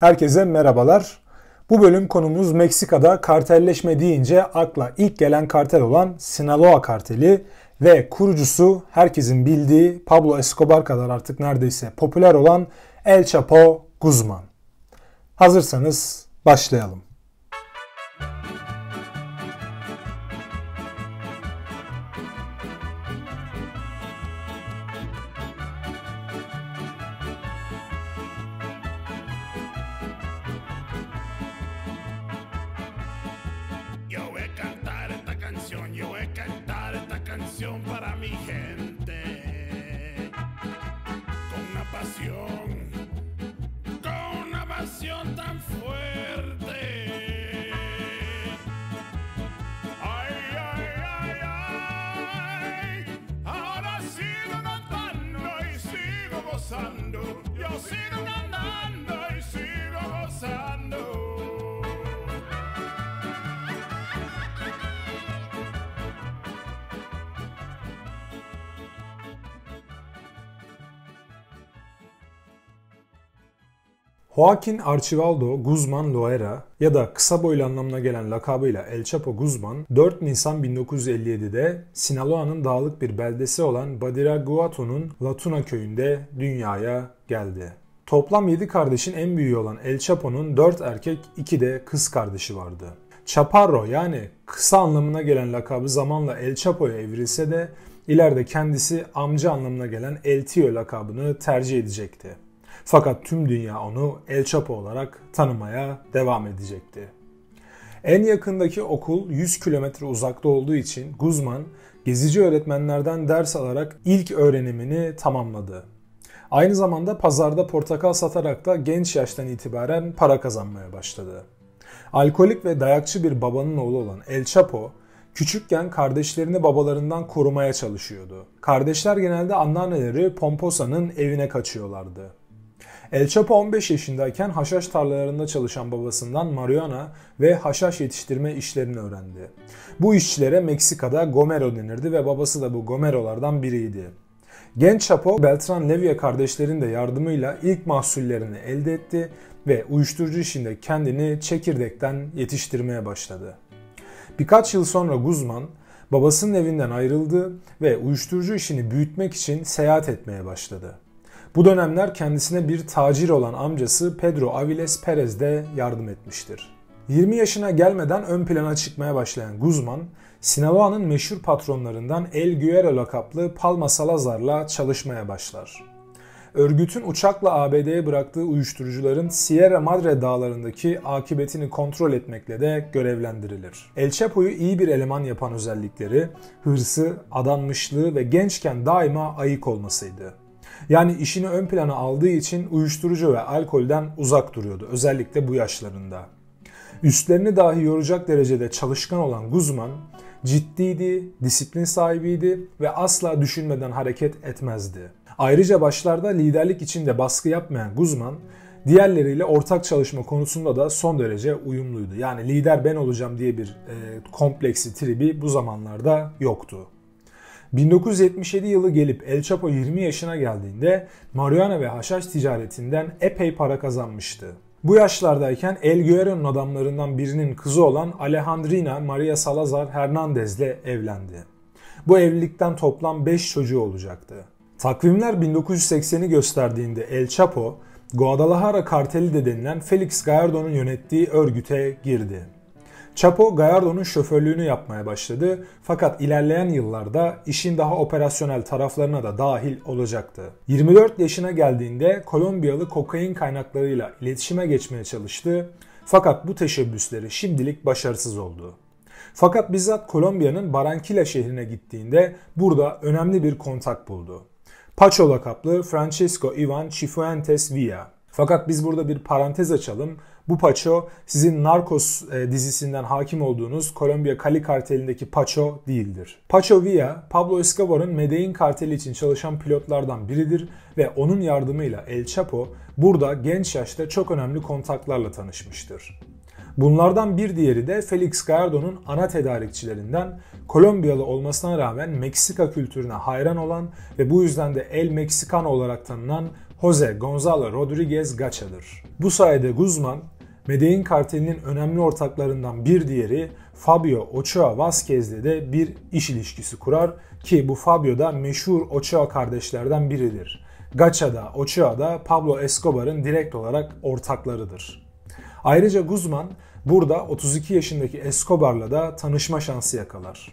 Herkese merhabalar. Bu bölüm konumuz Meksika'da kartelleşme deyince akla ilk gelen kartel olan Sinaloa karteli ve kurucusu herkesin bildiği Pablo Escobar kadar artık neredeyse popüler olan El Chapo Guzman. Hazırsanız başlayalım. Joaquin Archivaldo Guzman Loera ya da kısa boylu anlamına gelen lakabıyla El Chapo Guzman 4 Nisan 1957'de Sinaloa'nın dağlık bir beldesi olan Badiraguato'nun Latuna köyünde dünyaya geldi. Toplam 7 kardeşin en büyüğü olan El Chapo'nun 4 erkek 2 de kız kardeşi vardı. Chaparro yani kısa anlamına gelen lakabı zamanla El Chapo'ya evrilse de ileride kendisi amca anlamına gelen El Tio lakabını tercih edecekti. Fakat tüm dünya onu El Chapo olarak tanımaya devam edecekti. En yakındaki okul 100 kilometre uzakta olduğu için Guzman gezici öğretmenlerden ders alarak ilk öğrenimini tamamladı. Aynı zamanda pazarda portakal satarak da genç yaştan itibaren para kazanmaya başladı. Alkolik ve dayakçı bir babanın oğlu olan El Chapo, küçükken kardeşlerini babalarından korumaya çalışıyordu. Kardeşler genelde anneanneleri Pomposa'nın evine kaçıyorlardı. El Chapo 15 yaşındayken haşhaş tarlalarında çalışan babasından marihuana ve haşhaş yetiştirme işlerini öğrendi. Bu işçilere Meksika'da Gomero denirdi ve babası da bu Gomero'lardan biriydi. Genç Chapo, Beltran Levia kardeşlerin de yardımıyla ilk mahsullerini elde etti ve uyuşturucu işinde kendini çekirdekten yetiştirmeye başladı. Birkaç yıl sonra Guzman, babasının evinden ayrıldı ve uyuşturucu işini büyütmek için seyahat etmeye başladı. Bu dönemler kendisine bir tacir olan amcası Pedro Aviles Perez de yardım etmiştir. 20 yaşına gelmeden ön plana çıkmaya başlayan Guzman, Sinaloa'nın meşhur patronlarından El Guerrero lakaplı Palma Salazar'la çalışmaya başlar. Örgütün uçakla ABD'ye bıraktığı uyuşturucuların Sierra Madre dağlarındaki akıbetini kontrol etmekle de görevlendirilir. El Chapo'yu iyi bir eleman yapan özellikleri, hırsı, adanmışlığı ve gençken daima ayık olmasıydı. Yani işini ön plana aldığı için uyuşturucu ve alkolden uzak duruyordu özellikle bu yaşlarında. Üstlerini dahi yoracak derecede çalışkan olan Guzman ciddiydi, disiplin sahibiydi ve asla düşünmeden hareket etmezdi. Ayrıca başlarda liderlik içinde baskı yapmayan Guzman diğerleriyle ortak çalışma konusunda da son derece uyumluydu. Yani lider ben olacağım diye bir e, kompleksi tribi bu zamanlarda yoktu. 1977 yılı gelip El Chapo 20 yaşına geldiğinde marihuana ve haşhaş ticaretinden epey para kazanmıştı. Bu yaşlardayken El Guero'nun adamlarından birinin kızı olan Alejandrina Maria Salazar Hernandez ile evlendi. Bu evlilikten toplam 5 çocuğu olacaktı. Takvimler 1980'i gösterdiğinde El Chapo, Guadalajara karteli de denilen Felix Gallardo'nun yönettiği örgüte girdi. Chapo Gallardo'nun şoförlüğünü yapmaya başladı fakat ilerleyen yıllarda işin daha operasyonel taraflarına da dahil olacaktı. 24 yaşına geldiğinde Kolombiyalı kokain kaynaklarıyla iletişime geçmeye çalıştı fakat bu teşebbüsleri şimdilik başarısız oldu. Fakat bizzat Kolombiya'nın Barranquilla şehrine gittiğinde burada önemli bir kontak buldu. Pacho lakaplı Francisco Ivan Cifuentes Villa. Fakat biz burada bir parantez açalım. Bu Paço sizin Narcos e, dizisinden hakim olduğunuz Kolombiya Cali kartelindeki Paço değildir. Paço Villa, Pablo Escobar'ın Medellin karteli için çalışan pilotlardan biridir ve onun yardımıyla El Chapo burada genç yaşta çok önemli kontaklarla tanışmıştır. Bunlardan bir diğeri de Felix Gallardo'nun ana tedarikçilerinden Kolombiyalı olmasına rağmen Meksika kültürüne hayran olan ve bu yüzden de El Meksikano olarak tanınan Jose Gonzalo Rodriguez Gacha'dır. Bu sayede Guzman Medellin kartelinin önemli ortaklarından bir diğeri Fabio Ochoa Vazquez'le de bir iş ilişkisi kurar ki bu Fabio da meşhur Ochoa kardeşlerden biridir. Gacha da Ochoa da Pablo Escobar'ın direkt olarak ortaklarıdır. Ayrıca Guzman burada 32 yaşındaki Escobar'la da tanışma şansı yakalar.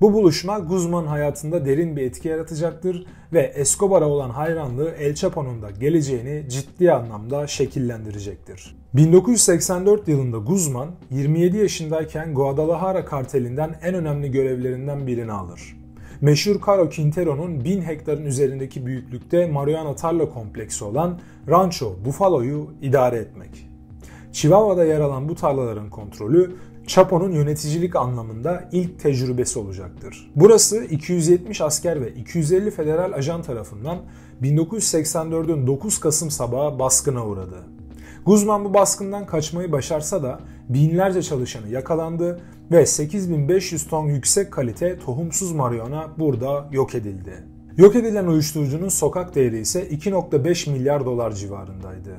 Bu buluşma Guzman hayatında derin bir etki yaratacaktır ve Escobar'a olan hayranlığı El Chapo'nun da geleceğini ciddi anlamda şekillendirecektir. 1984 yılında Guzman 27 yaşındayken Guadalajara kartelinden en önemli görevlerinden birini alır. Meşhur Caro Quintero'nun 1000 hektarın üzerindeki büyüklükte Mariana tarla kompleksi olan Rancho Buffalo'yu idare etmek. Chihuahua'da yer alan bu tarlaların kontrolü Chapo'nun yöneticilik anlamında ilk tecrübesi olacaktır. Burası 270 asker ve 250 federal ajan tarafından 1984'ün 9 Kasım sabahı baskına uğradı. Guzman bu baskından kaçmayı başarsa da binlerce çalışanı yakalandı ve 8500 ton yüksek kalite tohumsuz marihuana burada yok edildi. Yok edilen uyuşturucunun sokak değeri ise 2.5 milyar dolar civarındaydı.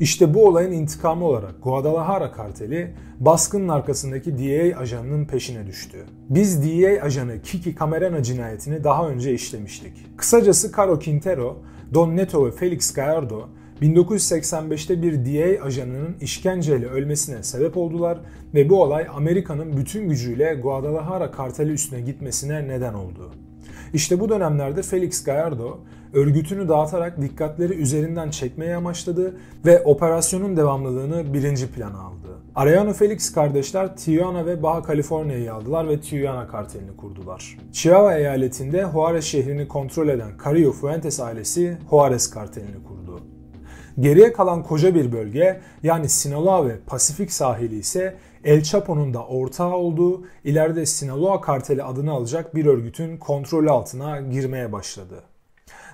İşte bu olayın intikamı olarak Guadalajara karteli baskının arkasındaki DEA ajanının peşine düştü. Biz DEA ajanı Kiki Camarena cinayetini daha önce işlemiştik. Kısacası Caro Quintero, Don Neto ve Felix Gallardo 1985'te bir DA ajanının işkenceyle ölmesine sebep oldular ve bu olay Amerika'nın bütün gücüyle Guadalajara karteli üstüne gitmesine neden oldu. İşte bu dönemlerde Felix Gallardo örgütünü dağıtarak dikkatleri üzerinden çekmeye amaçladı ve operasyonun devamlılığını birinci plana aldı. Arellano Felix kardeşler Tijuana ve Baja California'yı aldılar ve Tijuana kartelini kurdular. Chihuahua eyaletinde Juarez şehrini kontrol eden Carillo Fuentes ailesi Juarez kartelini kurdu. Geriye kalan koca bir bölge yani Sinaloa ve Pasifik sahili ise El Chapo'nun da ortağı olduğu ileride Sinaloa karteli adını alacak bir örgütün kontrolü altına girmeye başladı.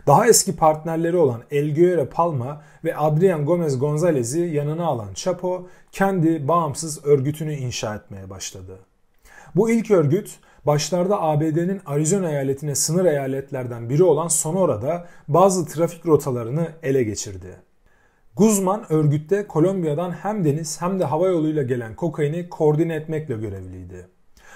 Daha eski partnerleri olan El Guerre Palma ve Adrian Gomez Gonzalez'i yanına alan Chapo kendi bağımsız örgütünü inşa etmeye başladı. Bu ilk örgüt başlarda ABD'nin Arizona eyaletine sınır eyaletlerden biri olan Sonora'da bazı trafik rotalarını ele geçirdi. Guzman örgütte Kolombiya'dan hem deniz hem de hava yoluyla gelen kokaini koordine etmekle görevliydi.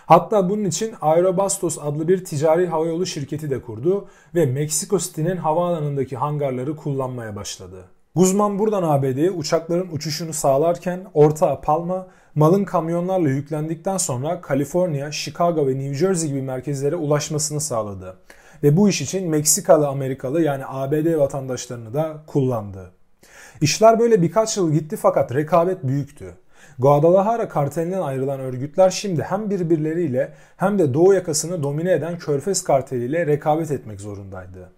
Hatta bunun için Aerobastos adlı bir ticari havayolu şirketi de kurdu ve Meksiko City'nin havaalanındaki hangarları kullanmaya başladı. Guzman buradan ABD'ye uçakların uçuşunu sağlarken orta Palma, malın kamyonlarla yüklendikten sonra Kaliforniya, Chicago ve New Jersey gibi merkezlere ulaşmasını sağladı. Ve bu iş için Meksikalı Amerikalı yani ABD vatandaşlarını da kullandı. İşler böyle birkaç yıl gitti fakat rekabet büyüktü. Guadalajara kartelinden ayrılan örgütler şimdi hem birbirleriyle hem de Doğu yakasını domine eden Körfez karteliyle rekabet etmek zorundaydı.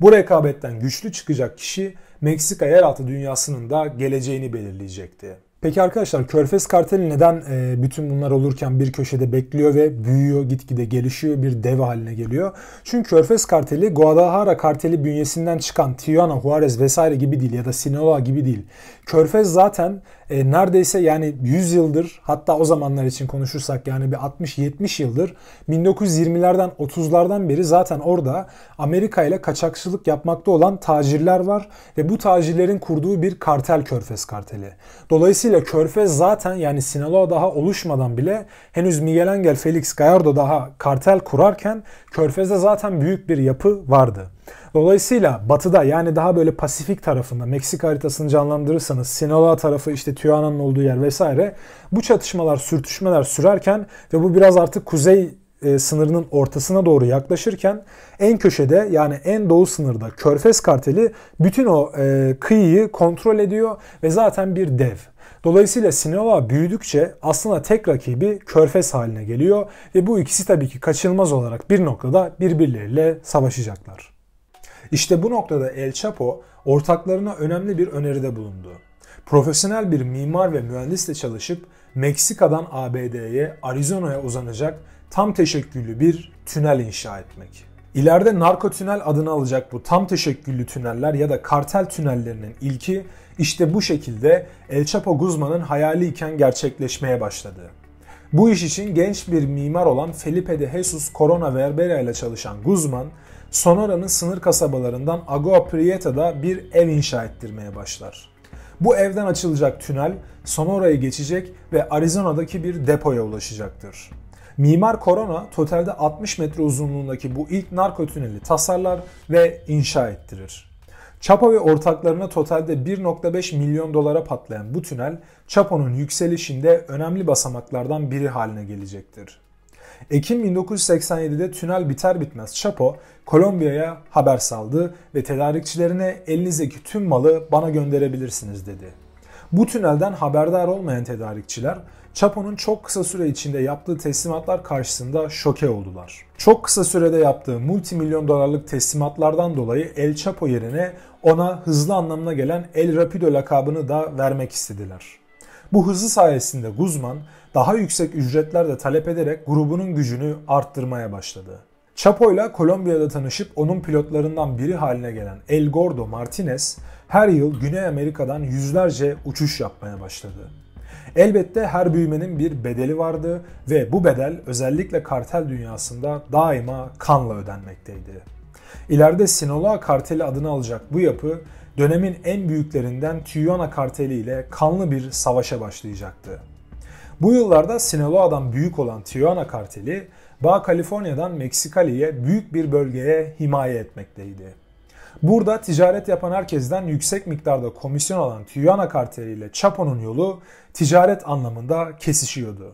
Bu rekabetten güçlü çıkacak kişi Meksika yeraltı dünyasının da geleceğini belirleyecekti. Peki arkadaşlar Körfez karteli neden e, bütün bunlar olurken bir köşede bekliyor ve büyüyor, gitgide gelişiyor, bir dev haline geliyor? Çünkü Körfez karteli Guadalajara karteli bünyesinden çıkan Tijuana, Juarez vesaire gibi değil ya da Sinaloa gibi değil. Körfez zaten e, neredeyse yani 100 yıldır hatta o zamanlar için konuşursak yani bir 60-70 yıldır 1920'lerden 30'lardan beri zaten orada Amerika ile kaçakçılık yapmakta olan tacirler var ve bu tacirlerin kurduğu bir kartel Körfez karteli. Dolayısıyla Körfez zaten yani Sinaloa daha oluşmadan bile henüz Miguel Angel Felix Gallardo daha kartel kurarken Körfez'de zaten büyük bir yapı vardı. Dolayısıyla batıda yani daha böyle Pasifik tarafında Meksika haritasını canlandırırsanız Sinaloa tarafı işte Tijuana'nın olduğu yer vesaire bu çatışmalar sürtüşmeler sürerken ve bu biraz artık kuzey e, sınırının ortasına doğru yaklaşırken en köşede yani en doğu sınırda Körfez karteli bütün o e, kıyıyı kontrol ediyor ve zaten bir dev. Dolayısıyla Sinova büyüdükçe aslında tek rakibi Körfez haline geliyor ve bu ikisi tabii ki kaçınılmaz olarak bir noktada birbirleriyle savaşacaklar. İşte bu noktada El Chapo ortaklarına önemli bir öneride bulundu. Profesyonel bir mimar ve mühendisle çalışıp Meksika'dan ABD'ye, Arizona'ya uzanacak tam teşekküllü bir tünel inşa etmek. İleride narko tünel adını alacak bu tam teşekküllü tüneller ya da kartel tünellerinin ilki işte bu şekilde El Chapo Guzman'ın hayali iken gerçekleşmeye başladı. Bu iş için genç bir mimar olan Felipe de Jesus Corona Verbera ile çalışan Guzman, Sonora'nın sınır kasabalarından Agua Prieta'da bir ev inşa ettirmeye başlar. Bu evden açılacak tünel Sonora'yı geçecek ve Arizona'daki bir depoya ulaşacaktır. Mimar Corona totalde 60 metre uzunluğundaki bu ilk narko tüneli tasarlar ve inşa ettirir. Chapo ve ortaklarına totalde 1.5 milyon dolara patlayan bu tünel Chapo'nun yükselişinde önemli basamaklardan biri haline gelecektir. Ekim 1987'de tünel biter bitmez Chapo, Kolombiya'ya haber saldı ve tedarikçilerine elinizdeki tüm malı bana gönderebilirsiniz dedi. Bu tünelden haberdar olmayan tedarikçiler Chapo'nun çok kısa süre içinde yaptığı teslimatlar karşısında şoke oldular. Çok kısa sürede yaptığı multimilyon dolarlık teslimatlardan dolayı El Chapo yerine ona hızlı anlamına gelen El Rapido lakabını da vermek istediler. Bu hızı sayesinde Guzman daha yüksek ücretler de talep ederek grubunun gücünü arttırmaya başladı. Chapo ile Kolombiya'da tanışıp onun pilotlarından biri haline gelen El Gordo Martinez her yıl Güney Amerika'dan yüzlerce uçuş yapmaya başladı. Elbette her büyümenin bir bedeli vardı ve bu bedel özellikle kartel dünyasında daima kanla ödenmekteydi. İleride Sinaloa karteli adını alacak bu yapı dönemin en büyüklerinden Tijuana karteli ile kanlı bir savaşa başlayacaktı. Bu yıllarda Sinaloa'dan büyük olan Tijuana karteli, Baja Kaliforniya'dan Meksikali'ye büyük bir bölgeye himaye etmekteydi. Burada ticaret yapan herkesten yüksek miktarda komisyon alan Tijuana karteli ile Chapo'nun yolu ticaret anlamında kesişiyordu.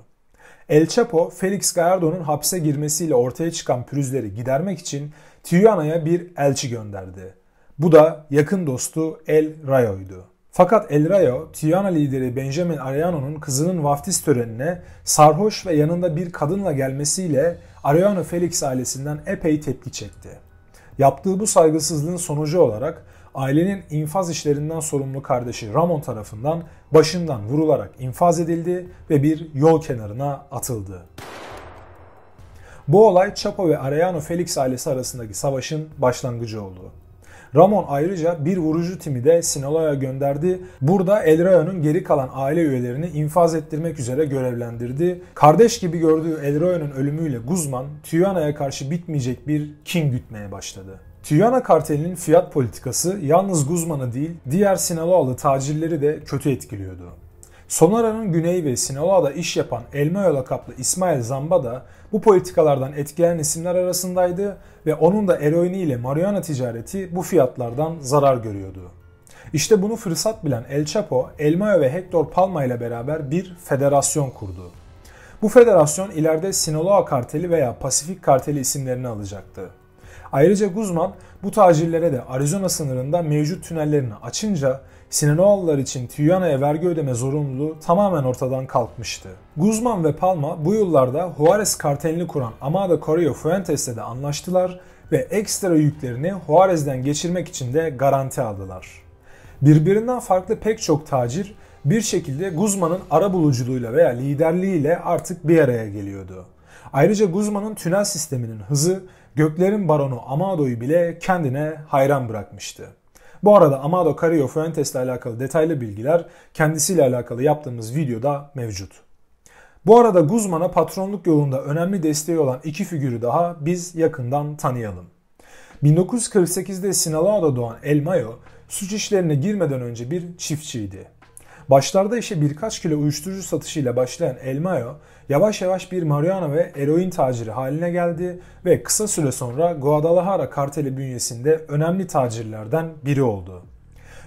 El Chapo, Felix Gallardo'nun hapse girmesiyle ortaya çıkan pürüzleri gidermek için Tijuana'ya bir elçi gönderdi. Bu da yakın dostu El Rayo'ydu. Fakat El Rayo, Tijuana lideri Benjamin Arellano'nun kızının vaftiz törenine sarhoş ve yanında bir kadınla gelmesiyle Arellano Felix ailesinden epey tepki çekti. Yaptığı bu saygısızlığın sonucu olarak ailenin infaz işlerinden sorumlu kardeşi Ramon tarafından başından vurularak infaz edildi ve bir yol kenarına atıldı. Bu olay Chapo ve Arellano Felix ailesi arasındaki savaşın başlangıcı oldu. Ramon ayrıca bir vurucu timi de Sinaloa'ya gönderdi. Burada El Rayo'nun geri kalan aile üyelerini infaz ettirmek üzere görevlendirdi. Kardeş gibi gördüğü El Rayo'nun ölümüyle Guzman, Tijuana'ya karşı bitmeyecek bir kin gütmeye başladı. Tijuana kartelinin fiyat politikası yalnız Guzman'ı değil diğer Sinaloalı tacirleri de kötü etkiliyordu. Sonora'nın güney ve Sinaloa'da iş yapan El Mayola kaplı İsmail Zamba da bu politikalardan etkilenen isimler arasındaydı ve onun da eroini ile marihuana ticareti bu fiyatlardan zarar görüyordu. İşte bunu fırsat bilen El Chapo, El Mayo ve Hector Palma ile beraber bir federasyon kurdu. Bu federasyon ileride Sinaloa karteli veya Pasifik karteli isimlerini alacaktı. Ayrıca Guzman bu tacirlere de Arizona sınırında mevcut tünellerini açınca Sinanoğullar için Tijuana'ya vergi ödeme zorunluluğu tamamen ortadan kalkmıştı. Guzman ve Palma bu yıllarda Juarez kartelini kuran Amada Correo Fuentes'le de anlaştılar ve ekstra yüklerini Juarez'den geçirmek için de garanti aldılar. Birbirinden farklı pek çok tacir bir şekilde Guzman'ın ara buluculuğuyla veya liderliğiyle artık bir araya geliyordu. Ayrıca Guzman'ın tünel sisteminin hızı göklerin baronu Amado'yu bile kendine hayran bırakmıştı. Bu arada Amado Carrillo Fuentes ile alakalı detaylı bilgiler kendisiyle alakalı yaptığımız videoda mevcut. Bu arada Guzman'a patronluk yolunda önemli desteği olan iki figürü daha biz yakından tanıyalım. 1948'de Sinaloa'da doğan El Mayo, suç işlerine girmeden önce bir çiftçiydi. Başlarda işe birkaç kilo uyuşturucu satışıyla başlayan El Mayo, yavaş yavaş bir marihuana ve eroin taciri haline geldi ve kısa süre sonra Guadalajara karteli bünyesinde önemli tacirlerden biri oldu.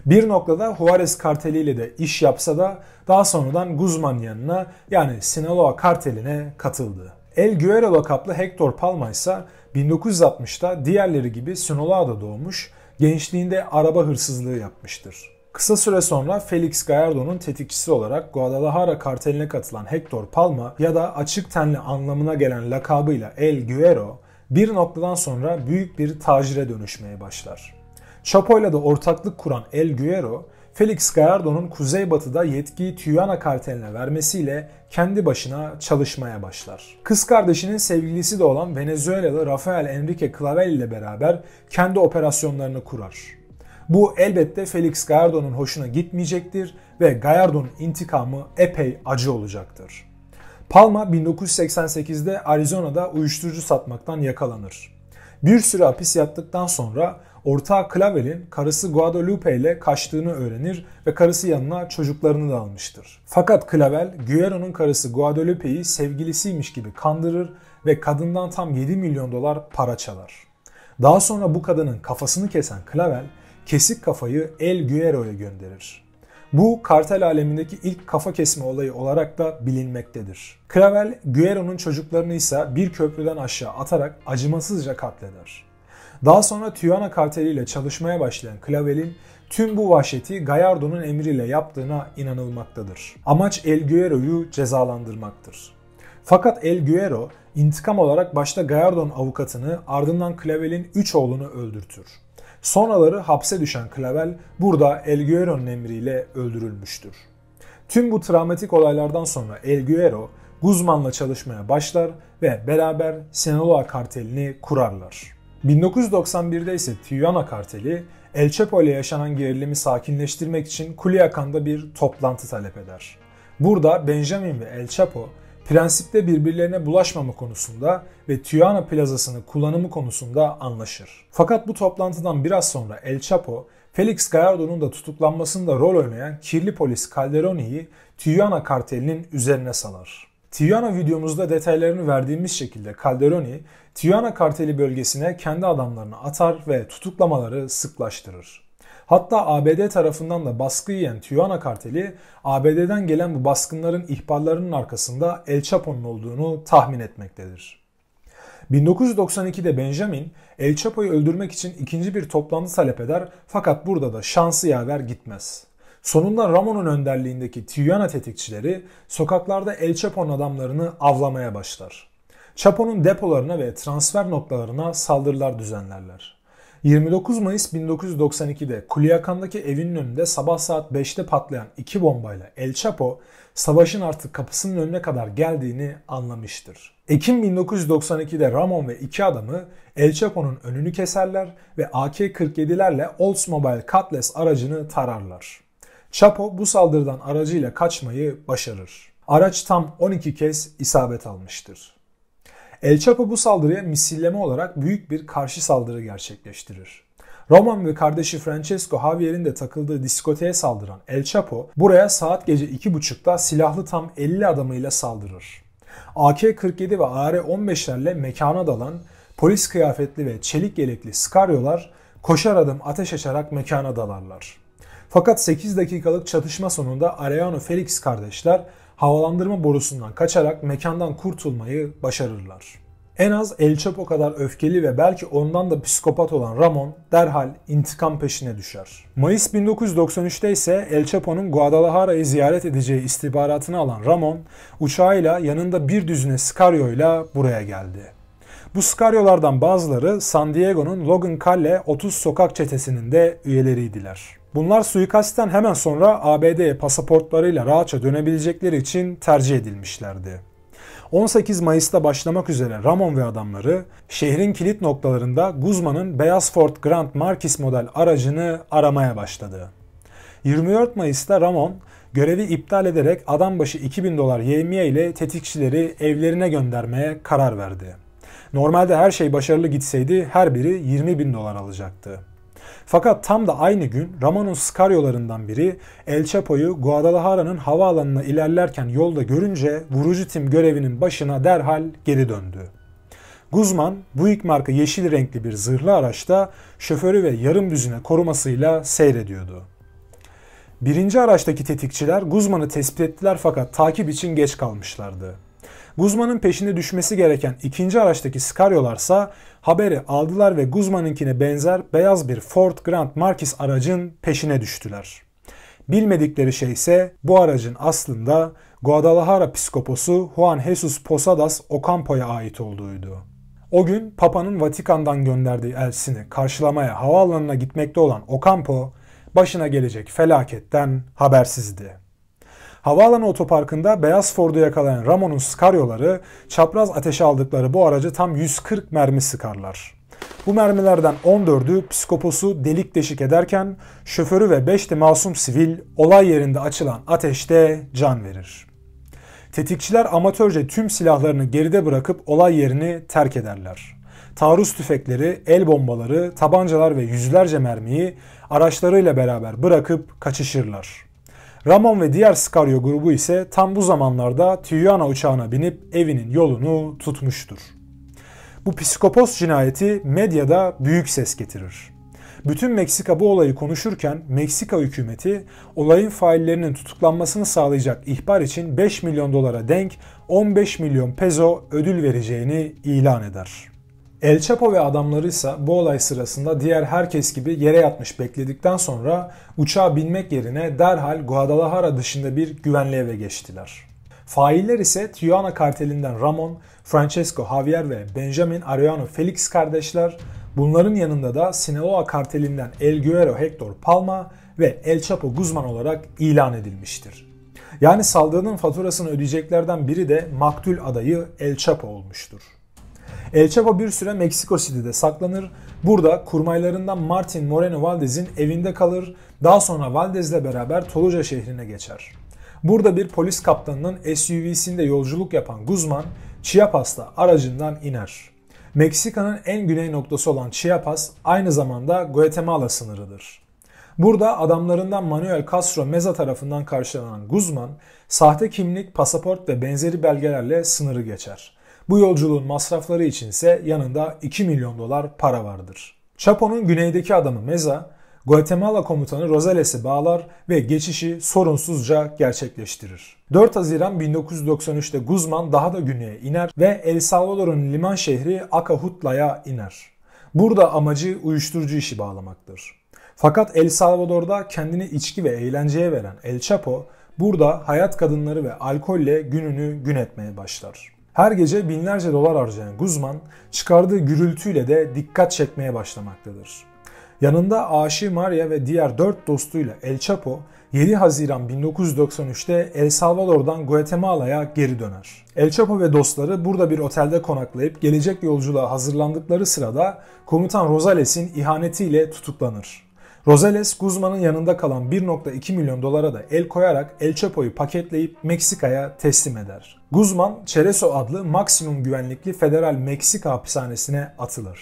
Bir noktada Juarez karteliyle de iş yapsa da daha sonradan Guzman yanına yani Sinaloa karteline katıldı. El Guerrero lakaplı Hector Palma ise 1960'ta diğerleri gibi Sinaloa'da doğmuş, gençliğinde araba hırsızlığı yapmıştır. Kısa süre sonra Felix Gallardo'nun tetikçisi olarak Guadalajara karteline katılan Hector Palma ya da açık tenli anlamına gelen lakabıyla El Guero, bir noktadan sonra büyük bir tacire dönüşmeye başlar. Chapo'yla da ortaklık kuran El Guero, Felix Gallardo'nun kuzeybatıda yetkiyi Tijuana karteline vermesiyle kendi başına çalışmaya başlar. Kız kardeşinin sevgilisi de olan Venezuelalı Rafael Enrique Clavel ile beraber kendi operasyonlarını kurar. Bu elbette Felix Gallardo'nun hoşuna gitmeyecektir ve Gallardo'nun intikamı epey acı olacaktır. Palma 1988'de Arizona'da uyuşturucu satmaktan yakalanır. Bir süre hapis yattıktan sonra ortağı Clavel'in karısı Guadalupe ile kaçtığını öğrenir ve karısı yanına çocuklarını da almıştır. Fakat Clavel, Guero'nun karısı Guadalupe'yi sevgilisiymiş gibi kandırır ve kadından tam 7 milyon dolar para çalar. Daha sonra bu kadının kafasını kesen Clavel, kesik kafayı El Güero'ya gönderir. Bu kartel alemindeki ilk kafa kesme olayı olarak da bilinmektedir. Clavel, Güero'nun çocuklarını ise bir köprüden aşağı atarak acımasızca katleder. Daha sonra Tijuana karteliyle çalışmaya başlayan Clavel'in tüm bu vahşeti Gallardo'nun emriyle yaptığına inanılmaktadır. Amaç El Güero'yu cezalandırmaktır. Fakat El Güero intikam olarak başta Gallardo'nun avukatını ardından Clavel'in 3 oğlunu öldürtür. Sonraları hapse düşen Clavel burada El Guero'nun emriyle öldürülmüştür. Tüm bu travmatik olaylardan sonra El Guero Guzman'la çalışmaya başlar ve beraber Sinaloa kartelini kurarlar. 1991'de ise Tijuana karteli El Chapo ile yaşanan gerilimi sakinleştirmek için Culiacan'da bir toplantı talep eder. Burada Benjamin ve El Chapo prensipte birbirlerine bulaşmama konusunda ve Tijuana plazasını kullanımı konusunda anlaşır. Fakat bu toplantıdan biraz sonra El Chapo, Felix Gallardo'nun da tutuklanmasında rol oynayan kirli polis Calderoni'yi Tijuana kartelinin üzerine salar. Tijuana videomuzda detaylarını verdiğimiz şekilde Calderoni, Tijuana karteli bölgesine kendi adamlarını atar ve tutuklamaları sıklaştırır. Hatta ABD tarafından da baskı yiyen Tijuana karteli ABD'den gelen bu baskınların ihbarlarının arkasında El Chapo'nun olduğunu tahmin etmektedir. 1992'de Benjamin El Chapo'yu öldürmek için ikinci bir toplantı talep eder fakat burada da şansı yaver gitmez. Sonunda Ramon'un önderliğindeki Tijuana tetikçileri sokaklarda El Chapo'nun adamlarını avlamaya başlar. Chapo'nun depolarına ve transfer noktalarına saldırılar düzenlerler. 29 Mayıs 1992'de Kulyakandaki evinin önünde sabah saat 5'te patlayan iki bombayla El Chapo savaşın artık kapısının önüne kadar geldiğini anlamıştır. Ekim 1992'de Ramon ve iki adamı El Chapo'nun önünü keserler ve AK-47'lerle Oldsmobile Cutlass aracını tararlar. Chapo bu saldırıdan aracıyla kaçmayı başarır. Araç tam 12 kez isabet almıştır. El Chapo bu saldırıya misilleme olarak büyük bir karşı saldırı gerçekleştirir. Roman ve kardeşi Francesco Javier'in de takıldığı diskoteye saldıran El Chapo buraya saat gece 2.30'da silahlı tam 50 adamıyla saldırır. AK-47 ve AR-15'lerle mekana dalan polis kıyafetli ve çelik yelekli Skaryolar koşar adım ateş açarak mekana dalarlar. Fakat 8 dakikalık çatışma sonunda Arellano Felix kardeşler havalandırma borusundan kaçarak mekandan kurtulmayı başarırlar. En az El Chapo kadar öfkeli ve belki ondan da psikopat olan Ramon derhal intikam peşine düşer. Mayıs 1993'te ise El Chapo'nun Guadalajara'yı ziyaret edeceği istihbaratını alan Ramon uçağıyla yanında bir düzine ile buraya geldi. Bu Scario'lardan bazıları San Diego'nun Logan Calle 30 sokak çetesinin de üyeleriydiler. Bunlar suikastten hemen sonra ABD'ye pasaportlarıyla rahatça dönebilecekleri için tercih edilmişlerdi. 18 Mayıs'ta başlamak üzere Ramon ve adamları şehrin kilit noktalarında Guzman'ın beyaz Ford Grand Marquis model aracını aramaya başladı. 24 Mayıs'ta Ramon görevi iptal ederek adam başı 2000 dolar yevmiye ile tetikçileri evlerine göndermeye karar verdi. Normalde her şey başarılı gitseydi her biri 20 bin dolar alacaktı. Fakat tam da aynı gün Ramon'un Skaryolarından biri El Chapo'yu Guadalajara'nın havaalanına ilerlerken yolda görünce vurucu tim görevinin başına derhal geri döndü. Guzman, Buick marka yeşil renkli bir zırhlı araçta şoförü ve yarım düzine korumasıyla seyrediyordu. Birinci araçtaki tetikçiler Guzman'ı tespit ettiler fakat takip için geç kalmışlardı. Guzman'ın peşinde düşmesi gereken ikinci araçtaki skaryolarsa haberi aldılar ve Guzman'ınkine benzer beyaz bir Ford Grand Marquis aracın peşine düştüler. Bilmedikleri şey ise bu aracın aslında Guadalajara piskoposu Juan Jesus Posadas Ocampo'ya ait olduğuydu. O gün Papa'nın Vatikan'dan gönderdiği elsini karşılamaya havaalanına gitmekte olan Ocampo, başına gelecek felaketten habersizdi. Havaalanı otoparkında beyaz Ford'u yakalayan Ramon'un skaryoları çapraz ateşe aldıkları bu aracı tam 140 mermi sıkarlar. Bu mermilerden 14'ü psikoposu delik deşik ederken şoförü ve 5 de masum sivil olay yerinde açılan ateşte can verir. Tetikçiler amatörce tüm silahlarını geride bırakıp olay yerini terk ederler. Taarruz tüfekleri, el bombaları, tabancalar ve yüzlerce mermiyi araçlarıyla beraber bırakıp kaçışırlar. Ramon ve diğer Scario grubu ise tam bu zamanlarda Tijuana uçağına binip evinin yolunu tutmuştur. Bu psikopos cinayeti medyada büyük ses getirir. Bütün Meksika bu olayı konuşurken Meksika hükümeti olayın faillerinin tutuklanmasını sağlayacak ihbar için 5 milyon dolara denk 15 milyon peso ödül vereceğini ilan eder. El Chapo ve adamları ise bu olay sırasında diğer herkes gibi yere yatmış bekledikten sonra uçağa binmek yerine derhal Guadalajara dışında bir güvenli eve geçtiler. Failler ise Tijuana kartelinden Ramon, Francesco Javier ve Benjamin Arellano Felix kardeşler, bunların yanında da Sinaloa kartelinden El Guero Hector Palma ve El Chapo Guzman olarak ilan edilmiştir. Yani saldırının faturasını ödeyeceklerden biri de maktul adayı El Chapo olmuştur. El Chapo bir süre Meksiko City'de saklanır. Burada kurmaylarından Martin Moreno Valdez'in evinde kalır. Daha sonra Valdez'le beraber Toluca şehrine geçer. Burada bir polis kaptanının SUV'sinde yolculuk yapan Guzman, Chiapas'ta aracından iner. Meksika'nın en güney noktası olan Chiapas aynı zamanda Guatemala sınırıdır. Burada adamlarından Manuel Castro Meza tarafından karşılanan Guzman, sahte kimlik, pasaport ve benzeri belgelerle sınırı geçer. Bu yolculuğun masrafları için ise yanında 2 milyon dolar para vardır. Chapo'nun güneydeki adamı Meza, Guatemala komutanı Rosales'i bağlar ve geçişi sorunsuzca gerçekleştirir. 4 Haziran 1993'te Guzman daha da güneye iner ve El Salvador'un liman şehri Acahutla'ya iner. Burada amacı uyuşturucu işi bağlamaktır. Fakat El Salvador'da kendini içki ve eğlenceye veren El Chapo burada hayat kadınları ve alkolle gününü gün etmeye başlar. Her gece binlerce dolar harcayan Guzman, çıkardığı gürültüyle de dikkat çekmeye başlamaktadır. Yanında Aşi Maria ve diğer dört dostuyla El Chapo 7 Haziran 1993'te El Salvador'dan Guatemala'ya geri döner. El Chapo ve dostları burada bir otelde konaklayıp gelecek yolculuğa hazırlandıkları sırada komutan Rosales'in ihanetiyle tutuklanır. Rosales, Guzman'ın yanında kalan 1.2 milyon dolara da el koyarak El Chapo'yu paketleyip Meksika'ya teslim eder. Guzman, Cereso adlı maksimum güvenlikli federal Meksika hapishanesine atılır.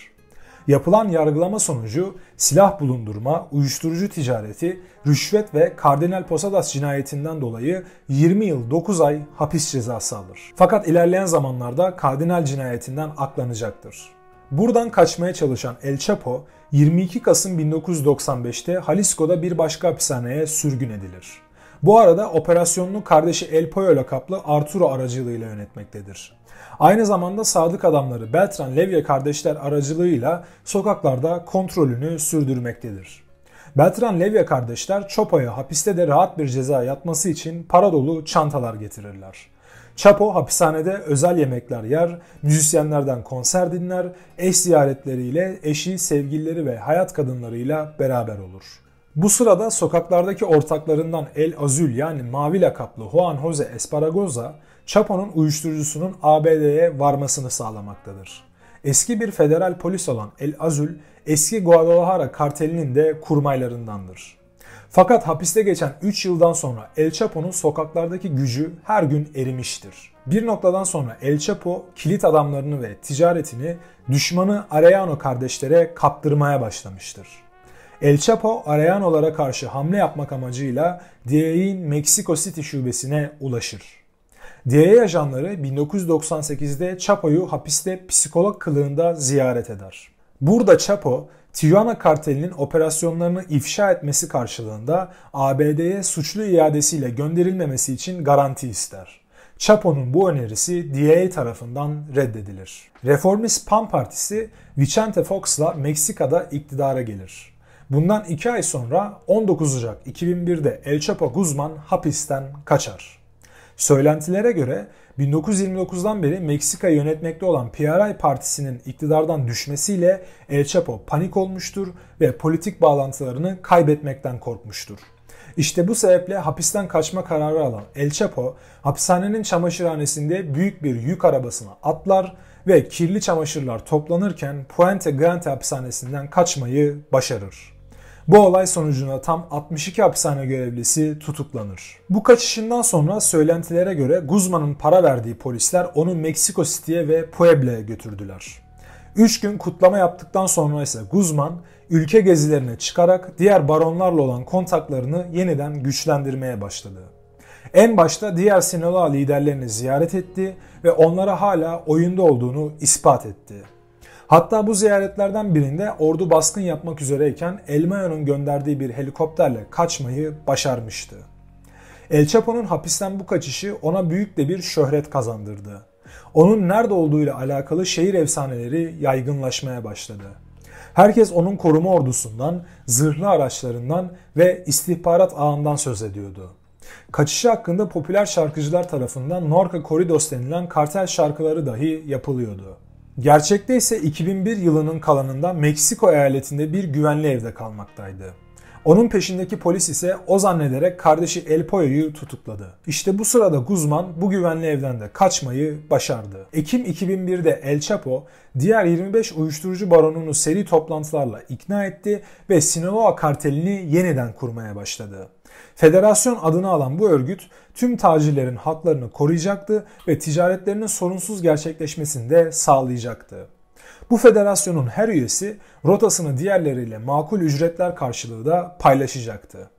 Yapılan yargılama sonucu silah bulundurma, uyuşturucu ticareti, rüşvet ve Kardinal Posadas cinayetinden dolayı 20 yıl 9 ay hapis cezası alır. Fakat ilerleyen zamanlarda Kardinal cinayetinden aklanacaktır. Buradan kaçmaya çalışan El Chapo 22 Kasım 1995'te Jalisco'da bir başka hapishaneye sürgün edilir. Bu arada operasyonunu kardeşi El Pollo lakaplı Arturo aracılığıyla yönetmektedir. Aynı zamanda sadık adamları Beltran Levye kardeşler aracılığıyla sokaklarda kontrolünü sürdürmektedir. Beltran Levye kardeşler Chopo'ya hapiste de rahat bir ceza yatması için para dolu çantalar getirirler. Chapo hapishanede özel yemekler yer, müzisyenlerden konser dinler, eş ziyaretleriyle eşi, sevgilileri ve hayat kadınlarıyla beraber olur. Bu sırada sokaklardaki ortaklarından El Azul yani mavi lakaplı Juan Jose Esparagoza, Chapo'nun uyuşturucusunun ABD'ye varmasını sağlamaktadır. Eski bir federal polis olan El Azul, eski Guadalajara kartelinin de kurmaylarındandır. Fakat hapiste geçen 3 yıldan sonra El Chapo'nun sokaklardaki gücü her gün erimiştir. Bir noktadan sonra El Chapo kilit adamlarını ve ticaretini düşmanı Arellano kardeşlere kaptırmaya başlamıştır. El Chapo Arellano'lara karşı hamle yapmak amacıyla DEA'in Meksiko City şubesine ulaşır. DEA ajanları 1998'de Chapo'yu hapiste psikolog kılığında ziyaret eder. Burada Chapo Tijuana kartelinin operasyonlarını ifşa etmesi karşılığında ABD'ye suçlu iadesiyle gönderilmemesi için garanti ister. Chapo'nun bu önerisi DEA tarafından reddedilir. Reformist PAN Partisi Vicente Fox'la Meksika'da iktidara gelir. Bundan 2 ay sonra 19 Ocak 2001'de El Chapo Guzman hapisten kaçar. Söylentilere göre 1929'dan beri Meksika yönetmekte olan PRI partisinin iktidardan düşmesiyle El Chapo panik olmuştur ve politik bağlantılarını kaybetmekten korkmuştur. İşte bu sebeple hapisten kaçma kararı alan El Chapo, hapishanenin çamaşırhanesinde büyük bir yük arabasına atlar ve kirli çamaşırlar toplanırken Puente Grande hapishanesinden kaçmayı başarır. Bu olay sonucunda tam 62 hapishane görevlisi tutuklanır. Bu kaçışından sonra söylentilere göre Guzman'ın para verdiği polisler onu Meksiko City'ye ve Puebla'ya götürdüler. 3 gün kutlama yaptıktan sonra ise Guzman ülke gezilerine çıkarak diğer baronlarla olan kontaklarını yeniden güçlendirmeye başladı. En başta diğer Sinaloa liderlerini ziyaret etti ve onlara hala oyunda olduğunu ispat etti. Hatta bu ziyaretlerden birinde ordu baskın yapmak üzereyken Elmayo'nun gönderdiği bir helikopterle kaçmayı başarmıştı. El Chapo'nun hapisten bu kaçışı ona büyük de bir şöhret kazandırdı. Onun nerede olduğuyla alakalı şehir efsaneleri yaygınlaşmaya başladı. Herkes onun koruma ordusundan, zırhlı araçlarından ve istihbarat ağından söz ediyordu. Kaçışı hakkında popüler şarkıcılar tarafından Norca Corridos denilen kartel şarkıları dahi yapılıyordu. Gerçekte ise 2001 yılının kalanında Meksiko eyaletinde bir güvenli evde kalmaktaydı. Onun peşindeki polis ise o zannederek kardeşi El Pollo'yu tutukladı. İşte bu sırada Guzman bu güvenli evden de kaçmayı başardı. Ekim 2001'de El Chapo diğer 25 uyuşturucu baronunu seri toplantılarla ikna etti ve Sinaloa kartelini yeniden kurmaya başladı. Federasyon adını alan bu örgüt tüm tacirlerin haklarını koruyacaktı ve ticaretlerinin sorunsuz gerçekleşmesini de sağlayacaktı. Bu federasyonun her üyesi rotasını diğerleriyle makul ücretler karşılığı da paylaşacaktı.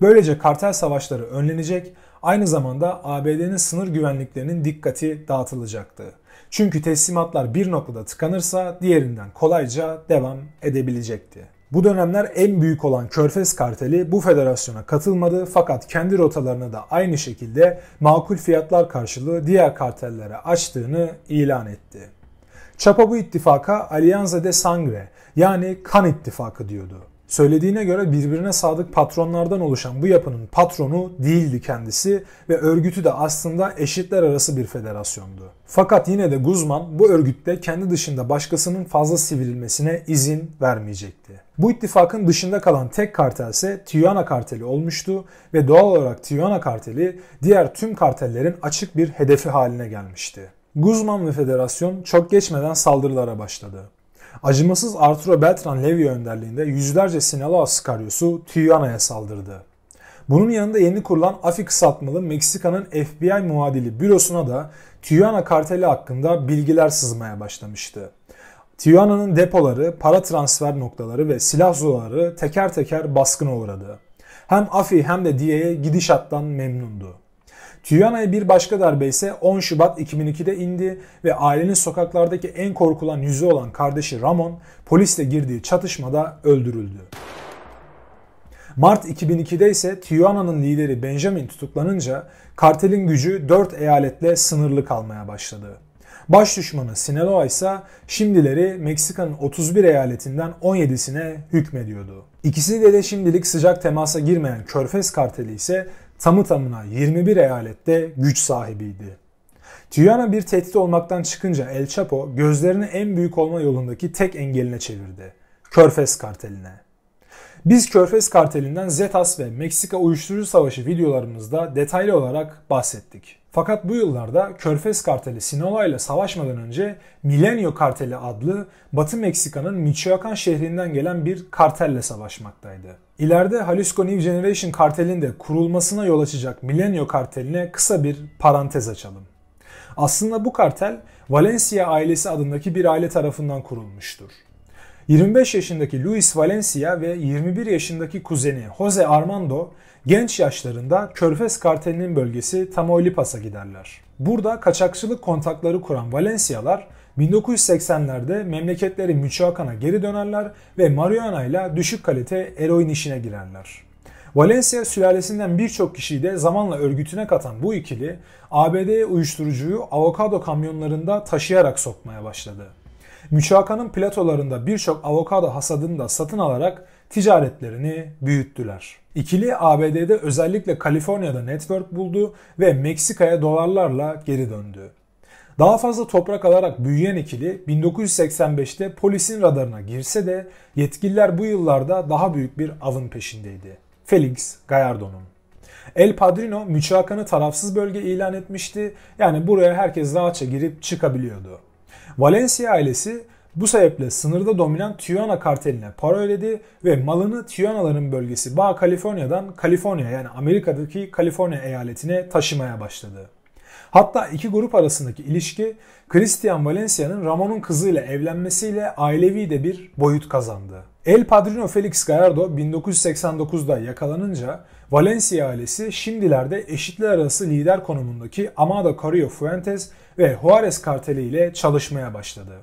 Böylece kartel savaşları önlenecek, aynı zamanda ABD'nin sınır güvenliklerinin dikkati dağıtılacaktı. Çünkü teslimatlar bir noktada tıkanırsa diğerinden kolayca devam edebilecekti. Bu dönemler en büyük olan Körfez karteli bu federasyona katılmadı fakat kendi rotalarını da aynı şekilde makul fiyatlar karşılığı diğer kartellere açtığını ilan etti. Çapa bu ittifaka Alianza de Sangre yani kan ittifakı diyordu. Söylediğine göre birbirine sadık patronlardan oluşan bu yapının patronu değildi kendisi ve örgütü de aslında eşitler arası bir federasyondu. Fakat yine de Guzman bu örgütte kendi dışında başkasının fazla sivrilmesine izin vermeyecekti. Bu ittifakın dışında kalan tek kartel ise Tijuana karteli olmuştu ve doğal olarak Tijuana karteli diğer tüm kartellerin açık bir hedefi haline gelmişti. Guzman ve federasyon çok geçmeden saldırılara başladı. Acımasız Arturo Beltran Levi önderliğinde yüzlerce Sinaloa Skaryosu Tijuana'ya saldırdı. Bunun yanında yeni kurulan AFI kısaltmalı Meksika'nın FBI muadili bürosuna da Tijuana karteli hakkında bilgiler sızmaya başlamıştı. Tijuana'nın depoları, para transfer noktaları ve silah zulaları teker teker baskına uğradı. Hem AFI hem de DEA gidişattan memnundu. Tirana'ya bir başka darbe ise 10 Şubat 2002'de indi ve ailenin sokaklardaki en korkulan yüzü olan kardeşi Ramon polisle girdiği çatışmada öldürüldü. Mart 2002'de ise Tijuana'nın lideri Benjamin tutuklanınca kartelin gücü 4 eyaletle sınırlı kalmaya başladı. Baş düşmanı Sinaloa ise şimdileri Meksika'nın 31 eyaletinden 17'sine hükmediyordu. İkisi de de şimdilik sıcak temasa girmeyen Körfez karteli ise tamı tamına 21 eyalette güç sahibiydi. Tijuana bir tehdit olmaktan çıkınca El Chapo gözlerini en büyük olma yolundaki tek engeline çevirdi. Körfez karteline. Biz Körfez kartelinden Zetas ve Meksika uyuşturucu savaşı videolarımızda detaylı olarak bahsettik. Fakat bu yıllarda Körfez karteli Sinaloa ile savaşmadan önce Milenio karteli adlı Batı Meksika'nın Michoacan şehrinden gelen bir kartelle savaşmaktaydı. İleride Jalisco New Generation kartelinin de kurulmasına yol açacak Milenio karteline kısa bir parantez açalım. Aslında bu kartel Valencia ailesi adındaki bir aile tarafından kurulmuştur. 25 yaşındaki Luis Valencia ve 21 yaşındaki kuzeni Jose Armando genç yaşlarında Körfez kartelinin bölgesi Tamaulipas'a e giderler. Burada kaçakçılık kontakları kuran Valencialar 1980'lerde memleketleri Michoacan'a geri dönerler ve marihuana ile düşük kalite eroin işine girerler. Valencia sülalesinden birçok kişiyi de zamanla örgütüne katan bu ikili ABD'ye uyuşturucuyu avokado kamyonlarında taşıyarak sokmaya başladı. Michoacan'ın platolarında birçok avokado hasadını da satın alarak ticaretlerini büyüttüler. İkili ABD'de özellikle Kaliforniya'da network buldu ve Meksika'ya dolarlarla geri döndü. Daha fazla toprak alarak büyüyen ikili 1985'te polisin radarına girse de yetkililer bu yıllarda daha büyük bir avın peşindeydi. Felix Gallardo'nun. El Padrino Michoacan'ı tarafsız bölge ilan etmişti. Yani buraya herkes rahatça girip çıkabiliyordu. Valencia ailesi bu sebeple sınırda dominant Tijuana karteline para ödedi ve malını Tijuanaların bölgesi Baja California'dan Kaliforniya yani Amerika'daki Kaliforniya eyaletine taşımaya başladı. Hatta iki grup arasındaki ilişki Christian Valencia'nın Ramon'un kızıyla evlenmesiyle ailevi de bir boyut kazandı. El Padrino Felix Gallardo 1989'da yakalanınca Valencia ailesi şimdilerde eşitler arası lider konumundaki Amado Carrillo Fuentes ve Juarez karteli ile çalışmaya başladı.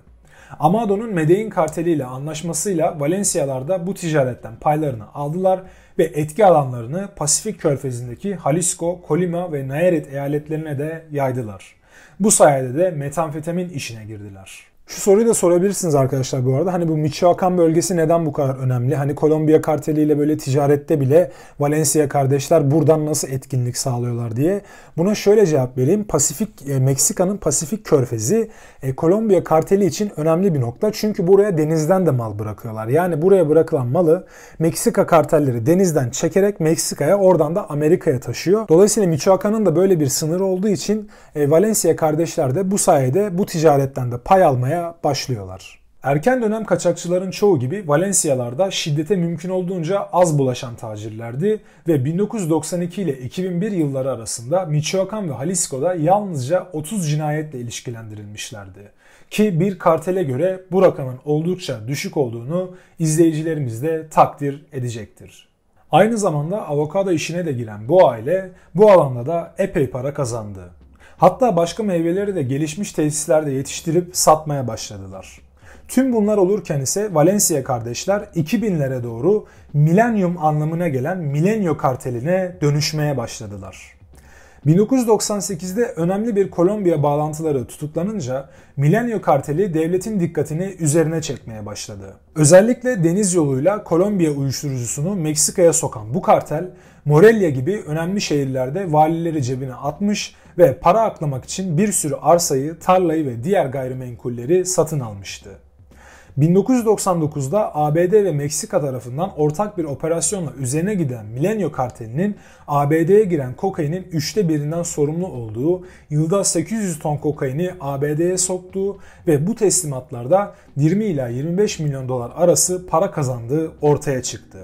Amado'nun Medellin karteli ile anlaşmasıyla Valencia'larda bu ticaretten paylarını aldılar ve etki alanlarını Pasifik Körfezi'ndeki Jalisco, Colima ve Nayarit eyaletlerine de yaydılar. Bu sayede de metamfetamin işine girdiler. Şu soruyu da sorabilirsiniz arkadaşlar bu arada. Hani bu Michoacan bölgesi neden bu kadar önemli? Hani Kolombiya karteliyle böyle ticarette bile Valencia kardeşler buradan nasıl etkinlik sağlıyorlar diye. Buna şöyle cevap vereyim. Pasifik e, Meksika'nın Pasifik Körfezi e, Kolombiya karteli için önemli bir nokta. Çünkü buraya denizden de mal bırakıyorlar. Yani buraya bırakılan malı Meksika kartelleri denizden çekerek Meksika'ya oradan da Amerika'ya taşıyor. Dolayısıyla Michoacan'ın da böyle bir sınırı olduğu için e, Valencia kardeşler de bu sayede bu ticaretten de pay almaya kullanmaya başlıyorlar. Erken dönem kaçakçıların çoğu gibi Valensiyalarda şiddete mümkün olduğunca az bulaşan tacirlerdi ve 1992 ile 2001 yılları arasında Michoacan ve Jalisco'da yalnızca 30 cinayetle ilişkilendirilmişlerdi. Ki bir kartele göre bu rakamın oldukça düşük olduğunu izleyicilerimiz de takdir edecektir. Aynı zamanda avokado işine de giren bu aile bu alanda da epey para kazandı. Hatta başka meyveleri de gelişmiş tesislerde yetiştirip satmaya başladılar. Tüm bunlar olurken ise Valencia kardeşler 2000'lere doğru milenyum anlamına gelen milenyo karteline dönüşmeye başladılar. 1998'de önemli bir Kolombiya bağlantıları tutuklanınca Milenio karteli devletin dikkatini üzerine çekmeye başladı. Özellikle deniz yoluyla Kolombiya uyuşturucusunu Meksika'ya sokan bu kartel Morelia gibi önemli şehirlerde valileri cebine atmış ve para aklamak için bir sürü arsayı, tarlayı ve diğer gayrimenkulleri satın almıştı. 1999'da ABD ve Meksika tarafından ortak bir operasyonla üzerine giden Milenio kartelinin ABD'ye giren kokainin üçte birinden sorumlu olduğu, yılda 800 ton kokaini ABD'ye soktuğu ve bu teslimatlarda 20 ila 25 milyon dolar arası para kazandığı ortaya çıktı.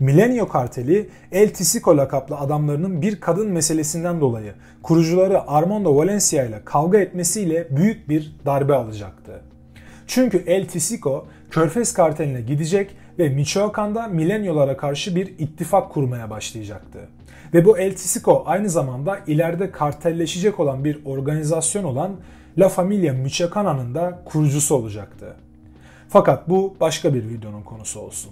Milenio karteli El Tisico lakaplı adamlarının bir kadın meselesinden dolayı kurucuları Armando Valencia ile kavga etmesiyle büyük bir darbe alacaktı. Çünkü El Tisico Körfez karteline gidecek ve Michoacan'da milenyolara karşı bir ittifak kurmaya başlayacaktı. Ve bu El Tisico aynı zamanda ileride kartelleşecek olan bir organizasyon olan La Familia Michoacana'nın da kurucusu olacaktı. Fakat bu başka bir videonun konusu olsun.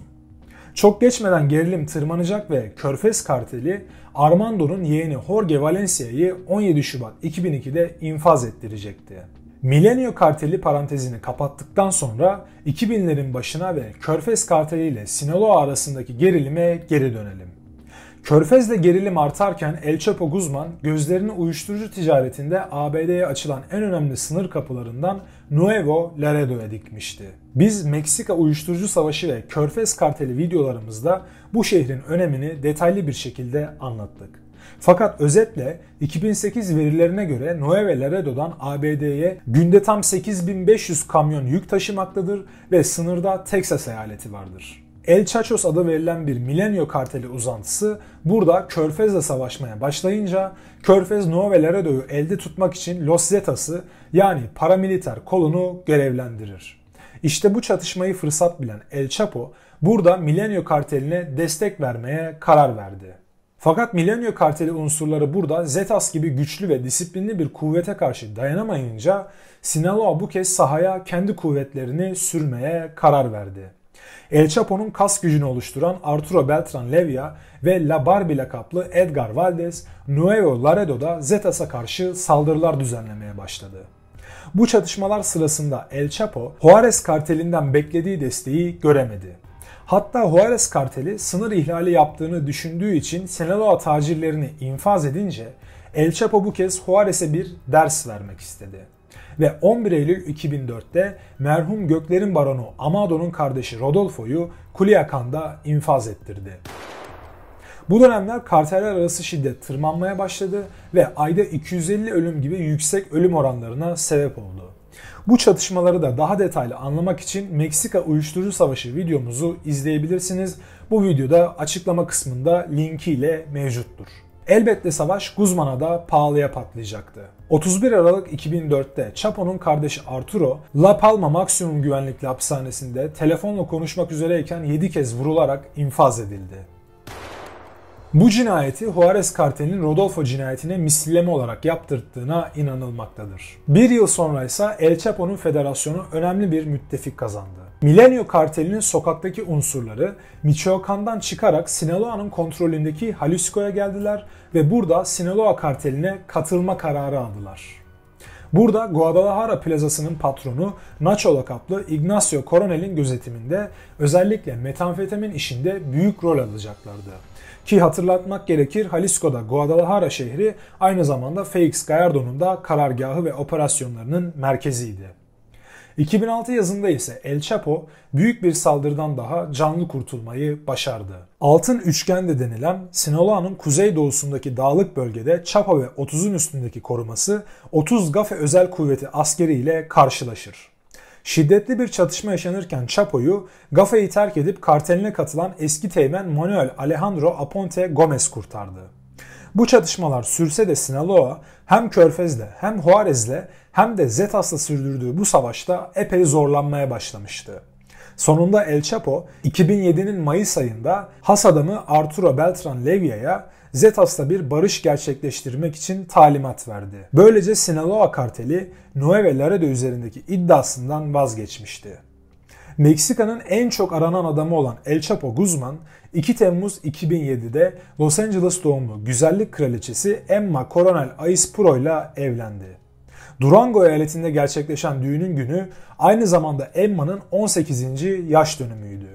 Çok geçmeden gerilim tırmanacak ve Körfez karteli Armando'nun yeğeni Jorge Valencia'yı 17 Şubat 2002'de infaz ettirecekti. Milenio karteli parantezini kapattıktan sonra 2000'lerin başına ve Körfez karteli ile Sinaloa arasındaki gerilime geri dönelim. Körfez'de gerilim artarken El Chapo Guzman gözlerini uyuşturucu ticaretinde ABD'ye açılan en önemli sınır kapılarından Nuevo Laredo'ya dikmişti. Biz Meksika Uyuşturucu Savaşı ve Körfez Karteli videolarımızda bu şehrin önemini detaylı bir şekilde anlattık. Fakat özetle 2008 verilerine göre Nuevo Laredo'dan ABD'ye günde tam 8500 kamyon yük taşımaktadır ve sınırda Texas eyaleti vardır. El Chachos adı verilen bir Milenio karteli uzantısı burada Körfez'le savaşmaya başlayınca Körfez Nueve Laredo'yu elde tutmak için Los Zetas'ı yani paramiliter kolunu görevlendirir. İşte bu çatışmayı fırsat bilen El Chapo burada Milenio karteline destek vermeye karar verdi. Fakat Milenio karteli unsurları burada Zetas gibi güçlü ve disiplinli bir kuvvete karşı dayanamayınca Sinaloa bu kez sahaya kendi kuvvetlerini sürmeye karar verdi. El Chapo'nun kas gücünü oluşturan Arturo Beltran Levia ve La Barbie lakaplı Edgar Valdez, Nuevo Laredo'da Zetas'a karşı saldırılar düzenlemeye başladı. Bu çatışmalar sırasında El Chapo, Juarez kartelinden beklediği desteği göremedi. Hatta Juarez karteli sınır ihlali yaptığını düşündüğü için Sinaloa tacirlerini infaz edince El Chapo bu kez Juarez'e bir ders vermek istedi ve 11 Eylül 2004'te merhum Göklerin Baronu Amado'nun kardeşi Rodolfo'yu Kuliakan'da infaz ettirdi. Bu dönemler karteller arası şiddet tırmanmaya başladı ve ayda 250 ölüm gibi yüksek ölüm oranlarına sebep oldu. Bu çatışmaları da daha detaylı anlamak için Meksika Uyuşturucu Savaşı videomuzu izleyebilirsiniz. Bu videoda açıklama kısmında linkiyle mevcuttur. Elbette savaş Guzman'a da pahalıya patlayacaktı. 31 Aralık 2004'te Chapo'nun kardeşi Arturo, La Palma Maksimum Güvenlikli Hapishanesi'nde telefonla konuşmak üzereyken 7 kez vurularak infaz edildi. Bu cinayeti Juarez kartelinin Rodolfo cinayetine misilleme olarak yaptırttığına inanılmaktadır. Bir yıl sonra ise El Chapo'nun federasyonu önemli bir müttefik kazandı. Milenio kartelinin sokaktaki unsurları Michoacan'dan çıkarak Sinaloa'nın kontrolündeki Jalisco'ya geldiler ve burada Sinaloa karteline katılma kararı aldılar. Burada Guadalajara plazasının patronu Nacho lakaplı Ignacio Coronel'in gözetiminde özellikle metanfetamin işinde büyük rol alacaklardı. Ki hatırlatmak gerekir Jalisco'da Guadalajara şehri aynı zamanda Felix Gallardo'nun da karargahı ve operasyonlarının merkeziydi. 2006 yazında ise El Chapo büyük bir saldırıdan daha canlı kurtulmayı başardı. Altın Üçgen de denilen Sinaloa'nın kuzeydoğusundaki dağlık bölgede Chapo ve 30'un üstündeki koruması 30 Gafe Özel Kuvveti askeriyle karşılaşır. Şiddetli bir çatışma yaşanırken Chapo'yu Gafe'yi terk edip karteline katılan eski teğmen Manuel Alejandro Aponte Gomez kurtardı. Bu çatışmalar sürse de Sinaloa hem Körfezle, hem Juarez'le hem de Zetas'la sürdürdüğü bu savaşta epey zorlanmaya başlamıştı. Sonunda El Chapo 2007'nin Mayıs ayında Has adamı Arturo Beltran Levia'ya Zetas'la bir barış gerçekleştirmek için talimat verdi. Böylece Sinaloa karteli Nueve Laredo üzerindeki iddiasından vazgeçmişti. Meksika'nın en çok aranan adamı olan El Chapo Guzman 2 Temmuz 2007'de Los Angeles doğumlu güzellik kraliçesi Emma Coronel Aispuro ile evlendi. Durango eyaletinde gerçekleşen düğünün günü aynı zamanda Emma'nın 18. yaş dönümüydü.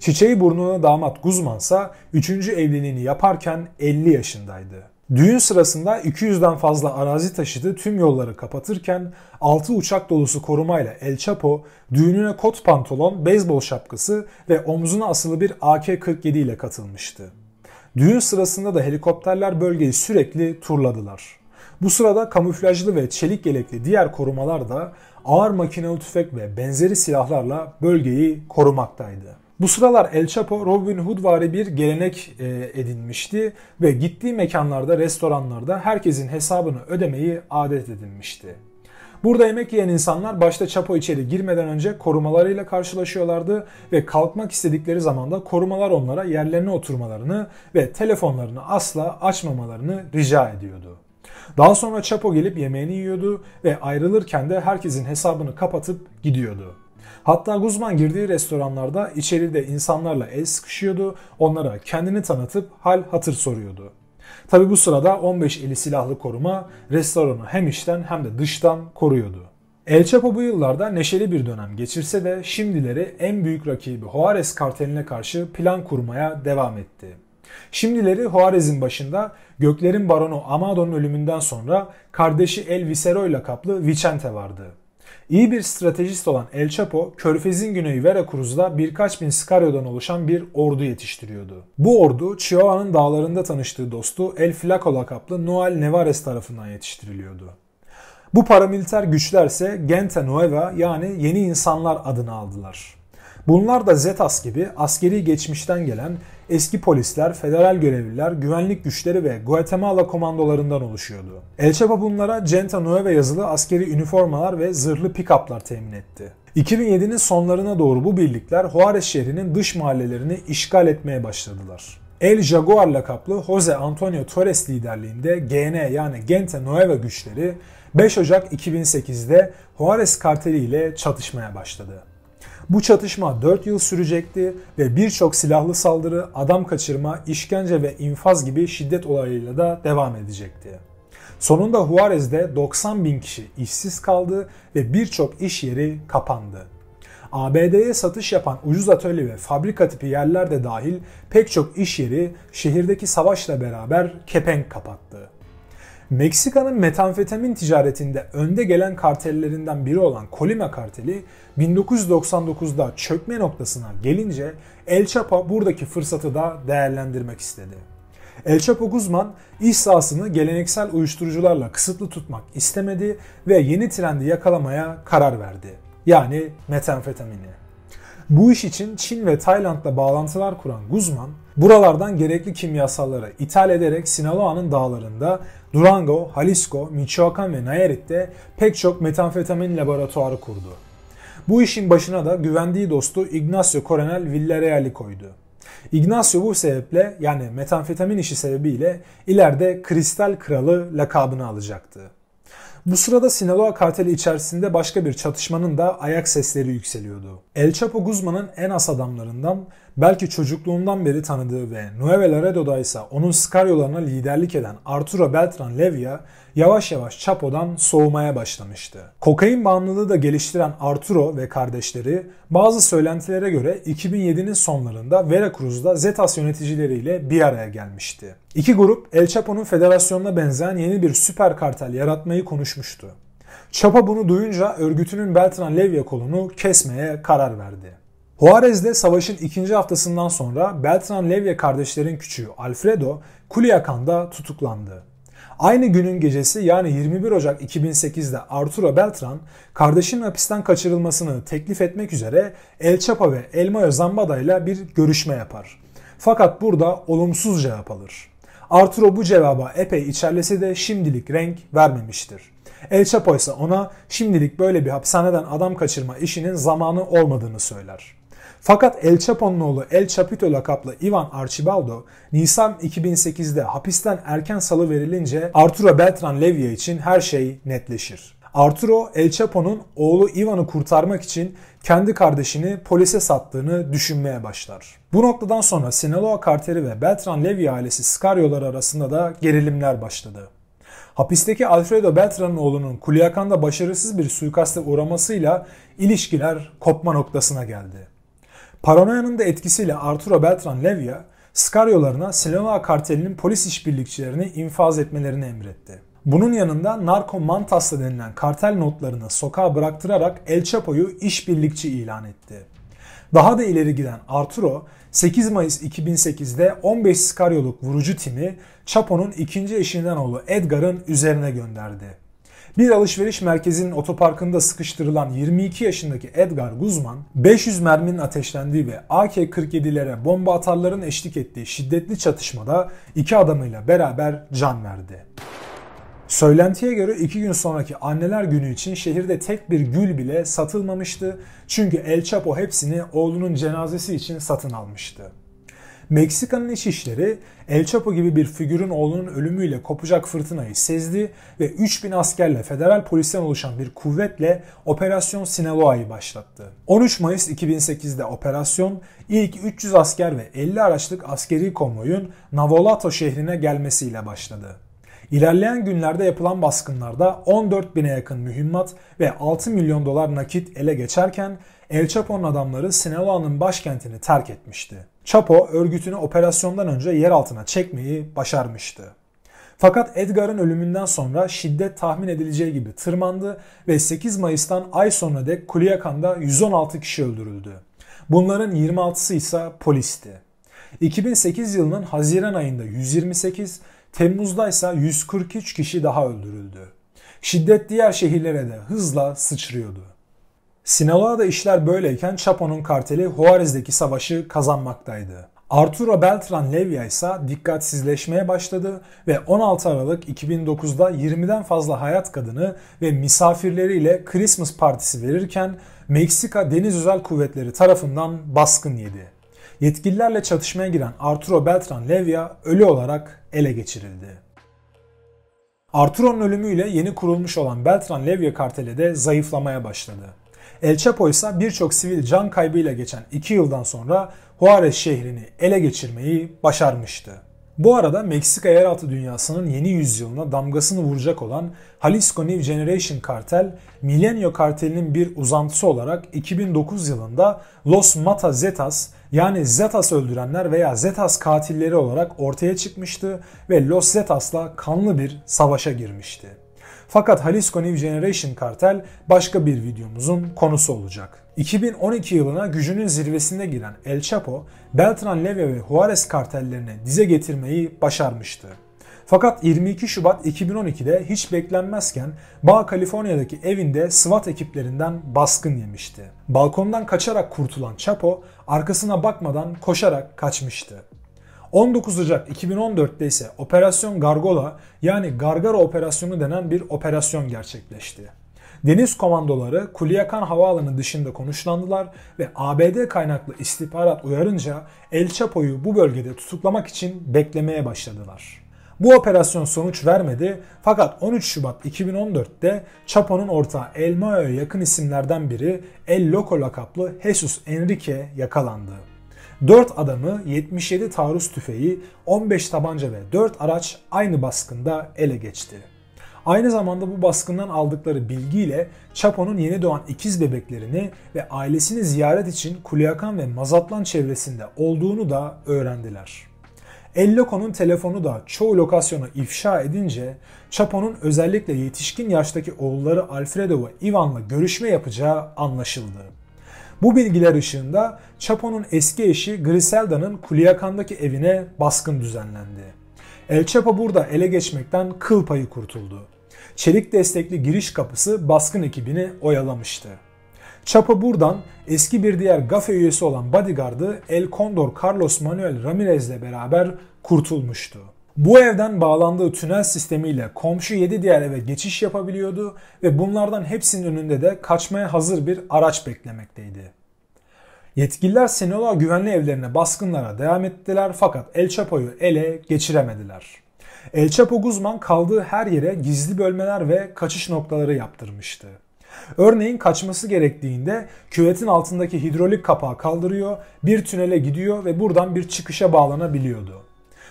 Çiçeği burnuna damat Guzman ise 3. evliliğini yaparken 50 yaşındaydı. Düğün sırasında 200'den fazla arazi taşıdı tüm yolları kapatırken 6 uçak dolusu korumayla El Chapo düğününe kot pantolon, beyzbol şapkası ve omzuna asılı bir AK-47 ile katılmıştı. Düğün sırasında da helikopterler bölgeyi sürekli turladılar. Bu sırada kamuflajlı ve çelik yelekli diğer korumalar da ağır makinalı tüfek ve benzeri silahlarla bölgeyi korumaktaydı. Bu sıralar El Chapo Robin Hood vari bir gelenek e, edinmişti ve gittiği mekanlarda, restoranlarda herkesin hesabını ödemeyi adet edinmişti. Burada yemek yiyen insanlar başta Çapo içeri girmeden önce korumalarıyla karşılaşıyorlardı ve kalkmak istedikleri zaman da korumalar onlara yerlerine oturmalarını ve telefonlarını asla açmamalarını rica ediyordu. Daha sonra Çapo gelip yemeğini yiyordu ve ayrılırken de herkesin hesabını kapatıp gidiyordu. Hatta Guzman girdiği restoranlarda içeride insanlarla el sıkışıyordu, onlara kendini tanıtıp hal hatır soruyordu. Tabi bu sırada 15 eli silahlı koruma restoranı hem içten hem de dıştan koruyordu. El Chapo bu yıllarda neşeli bir dönem geçirse de şimdileri en büyük rakibi Juarez karteline karşı plan kurmaya devam etti. Şimdileri Juarez'in başında Göklerin Baronu Amado'nun ölümünden sonra kardeşi El Visero ile kaplı Vicente vardı. İyi bir stratejist olan El Chapo, Körfez'in güneyi Veracruz'da birkaç bin Scario'dan oluşan bir ordu yetiştiriyordu. Bu ordu Chihuahua'nın dağlarında tanıştığı dostu El Flaco lakaplı Noel Nevares tarafından yetiştiriliyordu. Bu paramiliter güçlerse Gente Nueva yani yeni insanlar adını aldılar. Bunlar da ZETAS gibi askeri geçmişten gelen eski polisler, federal görevliler, güvenlik güçleri ve Guatemala komandolarından oluşuyordu. El Chapo bunlara Genta Nueva yazılı askeri üniformalar ve zırhlı pikaplar temin etti. 2007'nin sonlarına doğru bu birlikler Juarez şehrinin dış mahallelerini işgal etmeye başladılar. El Jaguar lakaplı Jose Antonio Torres liderliğinde GN yani Gente Nueva güçleri 5 Ocak 2008'de Juarez karteli ile çatışmaya başladı. Bu çatışma 4 yıl sürecekti ve birçok silahlı saldırı, adam kaçırma, işkence ve infaz gibi şiddet olayıyla da devam edecekti. Sonunda Juarez'de 90 bin kişi işsiz kaldı ve birçok iş yeri kapandı. ABD'ye satış yapan ucuz atölye ve fabrika tipi yerler de dahil pek çok iş yeri şehirdeki savaşla beraber kepenk kapattı. Meksika'nın metamfetamin ticaretinde önde gelen kartellerinden biri olan Colima karteli 1999'da çökme noktasına gelince El Chapo buradaki fırsatı da değerlendirmek istedi. El Chapo Guzman iş sahasını geleneksel uyuşturucularla kısıtlı tutmak istemedi ve yeni trendi yakalamaya karar verdi. Yani metamfetamini. Bu iş için Çin ve Tayland'la bağlantılar kuran Guzman, Buralardan gerekli kimyasalları ithal ederek Sinaloa'nın dağlarında Durango, Jalisco, Michoacan ve Nayarit'te pek çok metanfetamin laboratuvarı kurdu. Bu işin başına da güvendiği dostu Ignacio Coronel Villarreal'i koydu. Ignacio bu sebeple yani metanfetamin işi sebebiyle ileride Kristal Kralı lakabını alacaktı. Bu sırada Sinaloa karteli içerisinde başka bir çatışmanın da ayak sesleri yükseliyordu. El Chapo Guzman'ın en as adamlarından belki çocukluğundan beri tanıdığı ve Nueva Laredo'da ise onun Scariolarına liderlik eden Arturo Beltran Levia yavaş yavaş Chapo'dan soğumaya başlamıştı. Kokain bağımlılığı da geliştiren Arturo ve kardeşleri bazı söylentilere göre 2007'nin sonlarında Veracruz'da Zetas yöneticileriyle bir araya gelmişti. İki grup El Chapo'nun federasyonuna benzeyen yeni bir süper kartel yaratmayı konuşmuştu. Chapo bunu duyunca örgütünün Beltran Levya kolunu kesmeye karar verdi. Juarez'de savaşın ikinci haftasından sonra Beltran Levye kardeşlerin küçüğü Alfredo Culiacan'da tutuklandı. Aynı günün gecesi yani 21 Ocak 2008'de Arturo Beltran kardeşinin hapisten kaçırılmasını teklif etmek üzere El Chapo ve El Elmayo Zambada ile bir görüşme yapar. Fakat burada olumsuz cevap alır. Arturo bu cevaba epey içerlese de şimdilik renk vermemiştir. El Chapo ise ona şimdilik böyle bir hapishaneden adam kaçırma işinin zamanı olmadığını söyler. Fakat El Chapo'nun oğlu El Chapito lakaplı Ivan Archibaldo Nisan 2008'de hapisten erken salı verilince Arturo Beltran Levye için her şey netleşir. Arturo El Chapo'nun oğlu Ivan'ı kurtarmak için kendi kardeşini polise sattığını düşünmeye başlar. Bu noktadan sonra Sinaloa Carter'i ve Beltran Levy ailesi Scario'lar arasında da gerilimler başladı. Hapisteki Alfredo Beltran'ın oğlunun Culiacan'da başarısız bir suikaste uğramasıyla ilişkiler kopma noktasına geldi. Paranoyanın da etkisiyle Arturo Beltran Levia, Skaryolarına Sinaloa kartelinin polis işbirlikçilerini infaz etmelerini emretti. Bunun yanında Narco Mantas'ta denilen kartel notlarını sokağa bıraktırarak El Chapo'yu işbirlikçi ilan etti. Daha da ileri giden Arturo, 8 Mayıs 2008'de 15 Skaryoluk vurucu timi Chapo'nun ikinci eşinden oğlu Edgar'ın üzerine gönderdi. Bir alışveriş merkezinin otoparkında sıkıştırılan 22 yaşındaki Edgar Guzman, 500 merminin ateşlendiği ve AK-47'lere bomba atarların eşlik ettiği şiddetli çatışmada iki adamıyla beraber can verdi. Söylentiye göre iki gün sonraki anneler günü için şehirde tek bir gül bile satılmamıştı. Çünkü El Chapo hepsini oğlunun cenazesi için satın almıştı. Meksika'nın iç işleri El Chapo gibi bir figürün oğlunun ölümüyle kopacak fırtınayı sezdi ve 3000 askerle federal polisten oluşan bir kuvvetle Operasyon Sinaloa'yı başlattı. 13 Mayıs 2008'de operasyon ilk 300 asker ve 50 araçlık askeri konvoyun Navolato şehrine gelmesiyle başladı. İlerleyen günlerde yapılan baskınlarda 14 bine yakın mühimmat ve 6 milyon dolar nakit ele geçerken El Chapo'nun adamları Sinaloa'nın başkentini terk etmişti. Chapo örgütünü operasyondan önce yer altına çekmeyi başarmıştı. Fakat Edgar'ın ölümünden sonra şiddet tahmin edileceği gibi tırmandı ve 8 Mayıs'tan ay sonra dek Kuliakan'da 116 kişi öldürüldü. Bunların 26'sı ise polisti. 2008 yılının Haziran ayında 128, Temmuz'da ise 143 kişi daha öldürüldü. Şiddet diğer şehirlere de hızla sıçrıyordu. Sinaloa'da işler böyleyken Chapo'nun karteli Juarez'deki savaşı kazanmaktaydı. Arturo Beltran Levia ise dikkatsizleşmeye başladı ve 16 Aralık 2009'da 20'den fazla hayat kadını ve misafirleriyle Christmas partisi verirken Meksika Deniz Özel Kuvvetleri tarafından baskın yedi. Yetkililerle çatışmaya giren Arturo Beltran Levia ölü olarak ele geçirildi. Arturo'nun ölümüyle yeni kurulmuş olan Beltran Levia karteli de zayıflamaya başladı. El Chapo ise birçok sivil can kaybıyla geçen 2 yıldan sonra Juarez şehrini ele geçirmeyi başarmıştı. Bu arada Meksika yeraltı dünyasının yeni yüzyılına damgasını vuracak olan Jalisco New Generation kartel, Milenio kartelinin bir uzantısı olarak 2009 yılında Los Mata Zetas yani Zetas öldürenler veya Zetas katilleri olarak ortaya çıkmıştı ve Los Zetas'la kanlı bir savaşa girmişti. Fakat Jalisco New Generation kartel başka bir videomuzun konusu olacak. 2012 yılına gücünün zirvesinde giren El Chapo, Beltran Leve ve Juarez kartellerini dize getirmeyi başarmıştı. Fakat 22 Şubat 2012'de hiç beklenmezken Bağ Kaliforniya'daki evinde SWAT ekiplerinden baskın yemişti. Balkondan kaçarak kurtulan Chapo arkasına bakmadan koşarak kaçmıştı. 19 Ocak 2014'te ise Operasyon Gargola yani Gargara Operasyonu denen bir operasyon gerçekleşti. Deniz komandoları Kuliakan Havaalanı dışında konuşlandılar ve ABD kaynaklı istihbarat uyarınca El Chapo'yu bu bölgede tutuklamak için beklemeye başladılar. Bu operasyon sonuç vermedi fakat 13 Şubat 2014'te Chapo'nun ortağı El Mayo'ya yakın isimlerden biri El Loco lakaplı Jesus Enrique yakalandı. 4 adamı, 77 taarruz tüfeği, 15 tabanca ve 4 araç aynı baskında ele geçti. Aynı zamanda bu baskından aldıkları bilgiyle Çapo'nun yeni doğan ikiz bebeklerini ve ailesini ziyaret için Kulyakan ve Mazatlan çevresinde olduğunu da öğrendiler. Elloko'nun telefonu da çoğu lokasyonu ifşa edince Çapo'nun özellikle yetişkin yaştaki oğulları Alfredo ve Ivan'la görüşme yapacağı anlaşıldı. Bu bilgiler ışığında Chapo'nun eski eşi Griselda'nın Kuliakan'daki evine baskın düzenlendi. El Chapo burada ele geçmekten kıl payı kurtuldu. Çelik destekli giriş kapısı baskın ekibini oyalamıştı. Chapo buradan eski bir diğer GAFE üyesi olan bodyguard'ı El Condor Carlos Manuel Ramirez'le beraber kurtulmuştu. Bu evden bağlandığı tünel sistemiyle komşu 7 diğer eve geçiş yapabiliyordu ve bunlardan hepsinin önünde de kaçmaya hazır bir araç beklemekteydi. Yetkililer Sinaloa güvenli evlerine baskınlara devam ettiler fakat El Chapo'yu ele geçiremediler. El Chapo Guzman kaldığı her yere gizli bölmeler ve kaçış noktaları yaptırmıştı. Örneğin kaçması gerektiğinde küvetin altındaki hidrolik kapağı kaldırıyor, bir tünele gidiyor ve buradan bir çıkışa bağlanabiliyordu.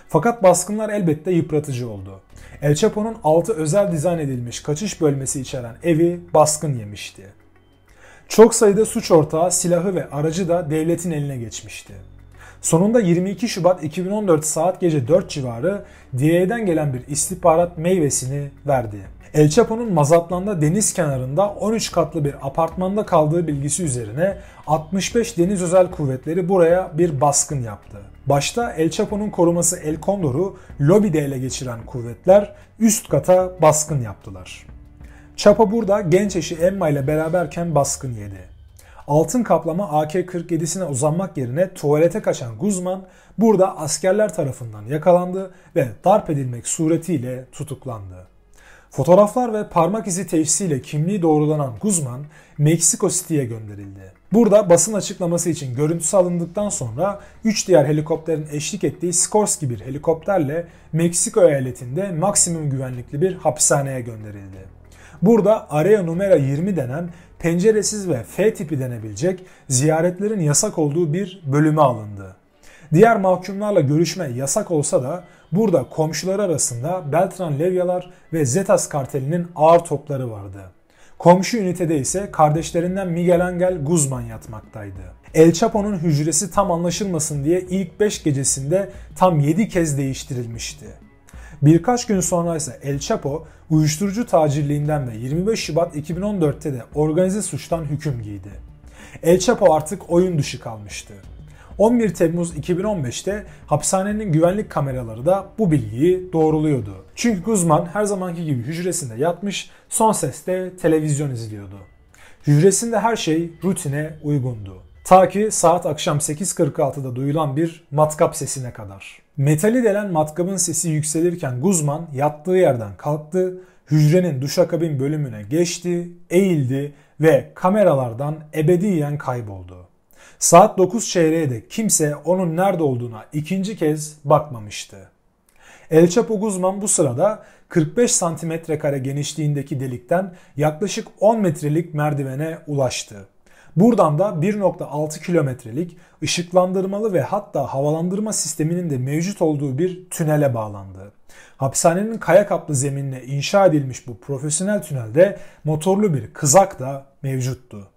Fakat baskınlar elbette yıpratıcı oldu. El Chapo'nun 6 özel dizayn edilmiş kaçış bölmesi içeren evi baskın yemişti. Çok sayıda suç ortağı, silahı ve aracı da devletin eline geçmişti. Sonunda 22 Şubat 2014 saat gece 4 civarı DEA'den gelen bir istihbarat meyvesini verdi. El Chapo'nun Mazatlan'da deniz kenarında 13 katlı bir apartmanda kaldığı bilgisi üzerine 65 Deniz Özel Kuvvetleri buraya bir baskın yaptı. Başta El Chapo'nun koruması El Condor'u lobide ele geçiren kuvvetler üst kata baskın yaptılar. Chapo burada genç eşi Emma ile beraberken baskın yedi. Altın kaplama AK-47'sine uzanmak yerine tuvalete kaçan Guzman burada askerler tarafından yakalandı ve darp edilmek suretiyle tutuklandı. Fotoğraflar ve parmak izi teşhisiyle kimliği doğrulanan Guzman, Meksiko City'ye gönderildi. Burada basın açıklaması için görüntüsü alındıktan sonra 3 diğer helikopterin eşlik ettiği Skorsky bir helikopterle Meksika eyaletinde maksimum güvenlikli bir hapishaneye gönderildi. Burada Area Numera 20 denen penceresiz ve F tipi denebilecek ziyaretlerin yasak olduğu bir bölüme alındı. Diğer mahkumlarla görüşme yasak olsa da burada komşular arasında Beltran Levyalar ve Zetas kartelinin ağır topları vardı. Komşu ünitede ise kardeşlerinden Miguel Angel Guzman yatmaktaydı. El Chapo'nun hücresi tam anlaşılmasın diye ilk 5 gecesinde tam 7 kez değiştirilmişti. Birkaç gün sonra ise El Chapo uyuşturucu tacirliğinden ve 25 Şubat 2014'te de organize suçtan hüküm giydi. El Chapo artık oyun dışı kalmıştı. 11 Temmuz 2015'te hapishanenin güvenlik kameraları da bu bilgiyi doğruluyordu. Çünkü Guzman her zamanki gibi hücresinde yatmış, son seste televizyon izliyordu. Hücresinde her şey rutine uygundu. Ta ki saat akşam 8.46'da duyulan bir matkap sesine kadar. Metali delen matkabın sesi yükselirken Guzman yattığı yerden kalktı, hücrenin duşakabin bölümüne geçti, eğildi ve kameralardan ebediyen kayboldu. Saat 9 çeyreğe de kimse onun nerede olduğuna ikinci kez bakmamıştı. El Chapo Guzman bu sırada 45 santimetre kare genişliğindeki delikten yaklaşık 10 metrelik merdivene ulaştı. Buradan da 1.6 kilometrelik ışıklandırmalı ve hatta havalandırma sisteminin de mevcut olduğu bir tünele bağlandı. Hapishanenin kaya kaplı zeminine inşa edilmiş bu profesyonel tünelde motorlu bir kızak da mevcuttu.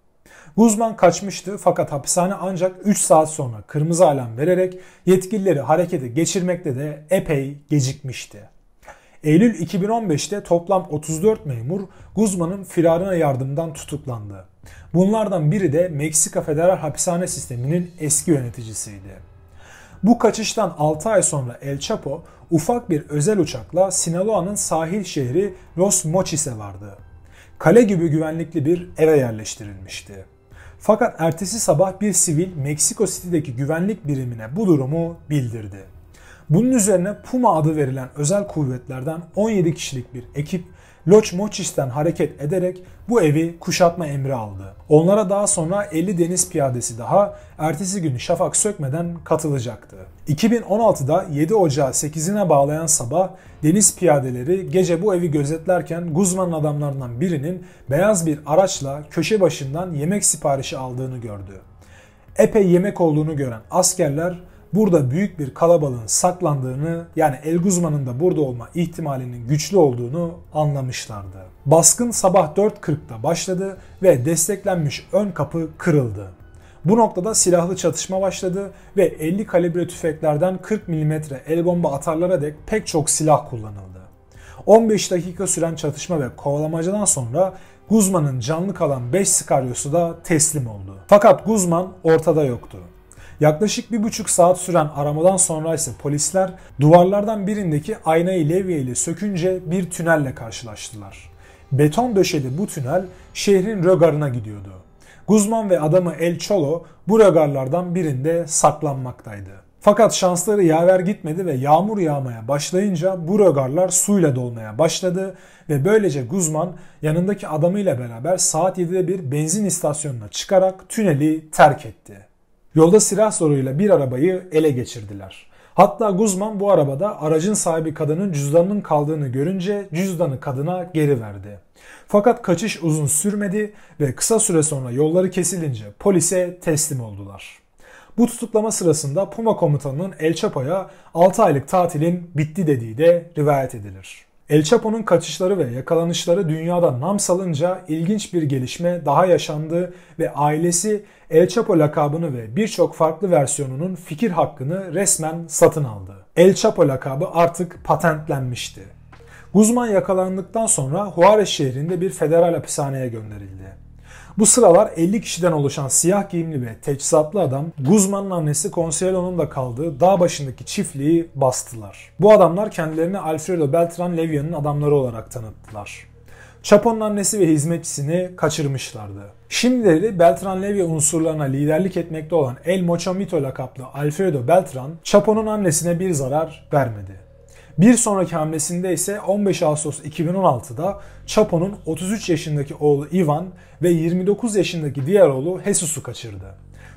Guzman kaçmıştı fakat hapishane ancak 3 saat sonra kırmızı alarm vererek yetkilileri harekete geçirmekte de epey gecikmişti. Eylül 2015'te toplam 34 memur Guzman'ın firarına yardımdan tutuklandı. Bunlardan biri de Meksika Federal Hapishane Sistemi'nin eski yöneticisiydi. Bu kaçıştan 6 ay sonra El Chapo ufak bir özel uçakla Sinaloa'nın sahil şehri Los Mochis'e vardı. Kale gibi güvenlikli bir eve yerleştirilmişti. Fakat ertesi sabah bir sivil Meksiko City'deki güvenlik birimine bu durumu bildirdi. Bunun üzerine Puma adı verilen özel kuvvetlerden 17 kişilik bir ekip Loçmoçis'ten hareket ederek bu evi kuşatma emri aldı. Onlara daha sonra 50 deniz piyadesi daha ertesi günü şafak sökmeden katılacaktı. 2016'da 7 Ocağı 8'ine bağlayan sabah deniz piyadeleri gece bu evi gözetlerken Guzman'ın adamlarından birinin beyaz bir araçla köşe başından yemek siparişi aldığını gördü. Epey yemek olduğunu gören askerler burada büyük bir kalabalığın saklandığını yani El Guzman'ın da burada olma ihtimalinin güçlü olduğunu anlamışlardı. Baskın sabah 4.40'da başladı ve desteklenmiş ön kapı kırıldı. Bu noktada silahlı çatışma başladı ve 50 kalibre tüfeklerden 40 mm el bomba atarlara dek pek çok silah kullanıldı. 15 dakika süren çatışma ve kovalamacadan sonra Guzman'ın canlı kalan 5 sicariosu da teslim oldu. Fakat Guzman ortada yoktu. Yaklaşık bir buçuk saat süren aramadan sonra ise polisler duvarlardan birindeki aynayı levyeyle sökünce bir tünelle karşılaştılar. Beton döşeli bu tünel şehrin rögarına gidiyordu. Guzman ve adamı El Cholo bu rögarlardan birinde saklanmaktaydı. Fakat şansları yaver gitmedi ve yağmur yağmaya başlayınca bu rögarlar suyla dolmaya başladı ve böylece Guzman yanındaki adamıyla beraber saat 7'de bir benzin istasyonuna çıkarak tüneli terk etti. Yolda silah soruyla bir arabayı ele geçirdiler. Hatta Guzman bu arabada aracın sahibi kadının cüzdanının kaldığını görünce cüzdanı kadına geri verdi. Fakat kaçış uzun sürmedi ve kısa süre sonra yolları kesilince polise teslim oldular. Bu tutuklama sırasında Puma komutanının El Chapo'ya 6 aylık tatilin bitti dediği de rivayet edilir. El Chapo'nun kaçışları ve yakalanışları dünyada nam salınca ilginç bir gelişme daha yaşandı ve ailesi El Chapo lakabını ve birçok farklı versiyonunun fikir hakkını resmen satın aldı. El Chapo lakabı artık patentlenmişti. Guzman yakalandıktan sonra Juarez şehrinde bir federal hapishaneye gönderildi. Bu sıralar 50 kişiden oluşan siyah giyimli ve teçhizatlı adam Guzman'ın annesi Consuelo'nun da kaldığı dağ başındaki çiftliği bastılar. Bu adamlar kendilerini Alfredo Beltran Levia'nın adamları olarak tanıttılar. Chapo'nun annesi ve hizmetçisini kaçırmışlardı. Şimdileri Beltran Levy unsurlarına liderlik etmekte olan El Mochamito lakaplı Alfredo Beltran, Chapo'nun annesine bir zarar vermedi. Bir sonraki hamlesinde ise 15 Ağustos 2016'da Chapo'nun 33 yaşındaki oğlu Ivan ve 29 yaşındaki diğer oğlu Jesus'u kaçırdı.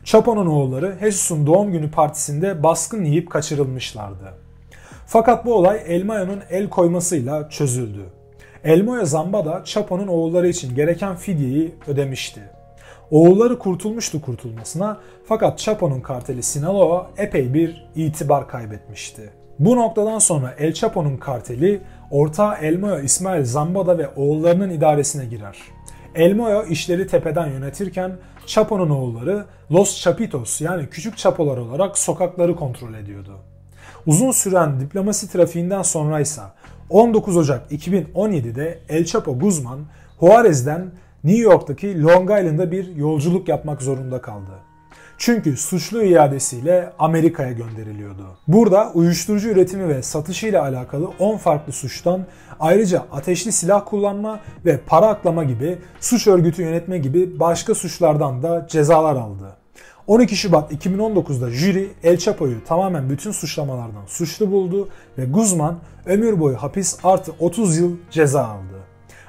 Chapo'nun oğulları Jesus'un doğum günü partisinde baskın yiyip kaçırılmışlardı. Fakat bu olay Elmayo'nun el koymasıyla çözüldü. Elmayo Zambada Chapo'nun oğulları için gereken fidyeyi ödemişti. Oğulları kurtulmuştu kurtulmasına fakat Chapo'nun karteli Sinaloa epey bir itibar kaybetmişti. Bu noktadan sonra El Chapo'nun karteli ortağı El Mayo İsmail Zambada ve oğullarının idaresine girer. El Mayo işleri tepeden yönetirken Chapo'nun oğulları Los Chapitos yani küçük Chapolar olarak sokakları kontrol ediyordu. Uzun süren diplomasi trafiğinden sonra ise 19 Ocak 2017'de El Chapo Guzman Juarez'den New York'taki Long Island'a bir yolculuk yapmak zorunda kaldı. Çünkü suçlu iadesiyle Amerika'ya gönderiliyordu. Burada uyuşturucu üretimi ve satışı ile alakalı 10 farklı suçtan ayrıca ateşli silah kullanma ve para aklama gibi suç örgütü yönetme gibi başka suçlardan da cezalar aldı. 12 Şubat 2019'da jüri El Chapo'yu tamamen bütün suçlamalardan suçlu buldu ve Guzman ömür boyu hapis artı 30 yıl ceza aldı.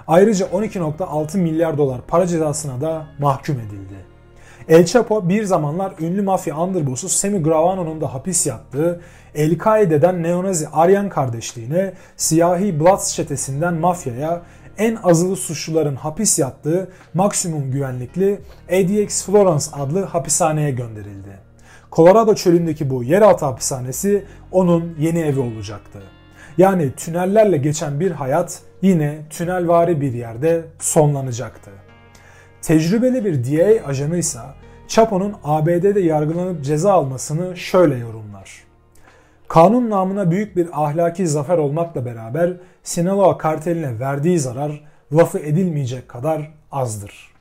Ayrıca 12.6 milyar dolar para cezasına da mahkum edildi. El Chapo bir zamanlar ünlü mafya underboss'u Sammy Gravano'nun da hapis yattığı, El-Kaide'den neonazi Aryan kardeşliğine, siyahi Bloods çetesinden mafyaya, en azılı suçluların hapis yattığı maksimum güvenlikli ADX Florence adlı hapishaneye gönderildi. Colorado çölündeki bu yeraltı hapishanesi onun yeni evi olacaktı. Yani tünellerle geçen bir hayat yine tünelvari bir yerde sonlanacaktı. Tecrübeli bir DEA ajanıysa Chapo'nun ABD'de yargılanıp ceza almasını şöyle yorumlar. Kanun namına büyük bir ahlaki zafer olmakla beraber Sinaloa karteline verdiği zarar lafı edilmeyecek kadar azdır.''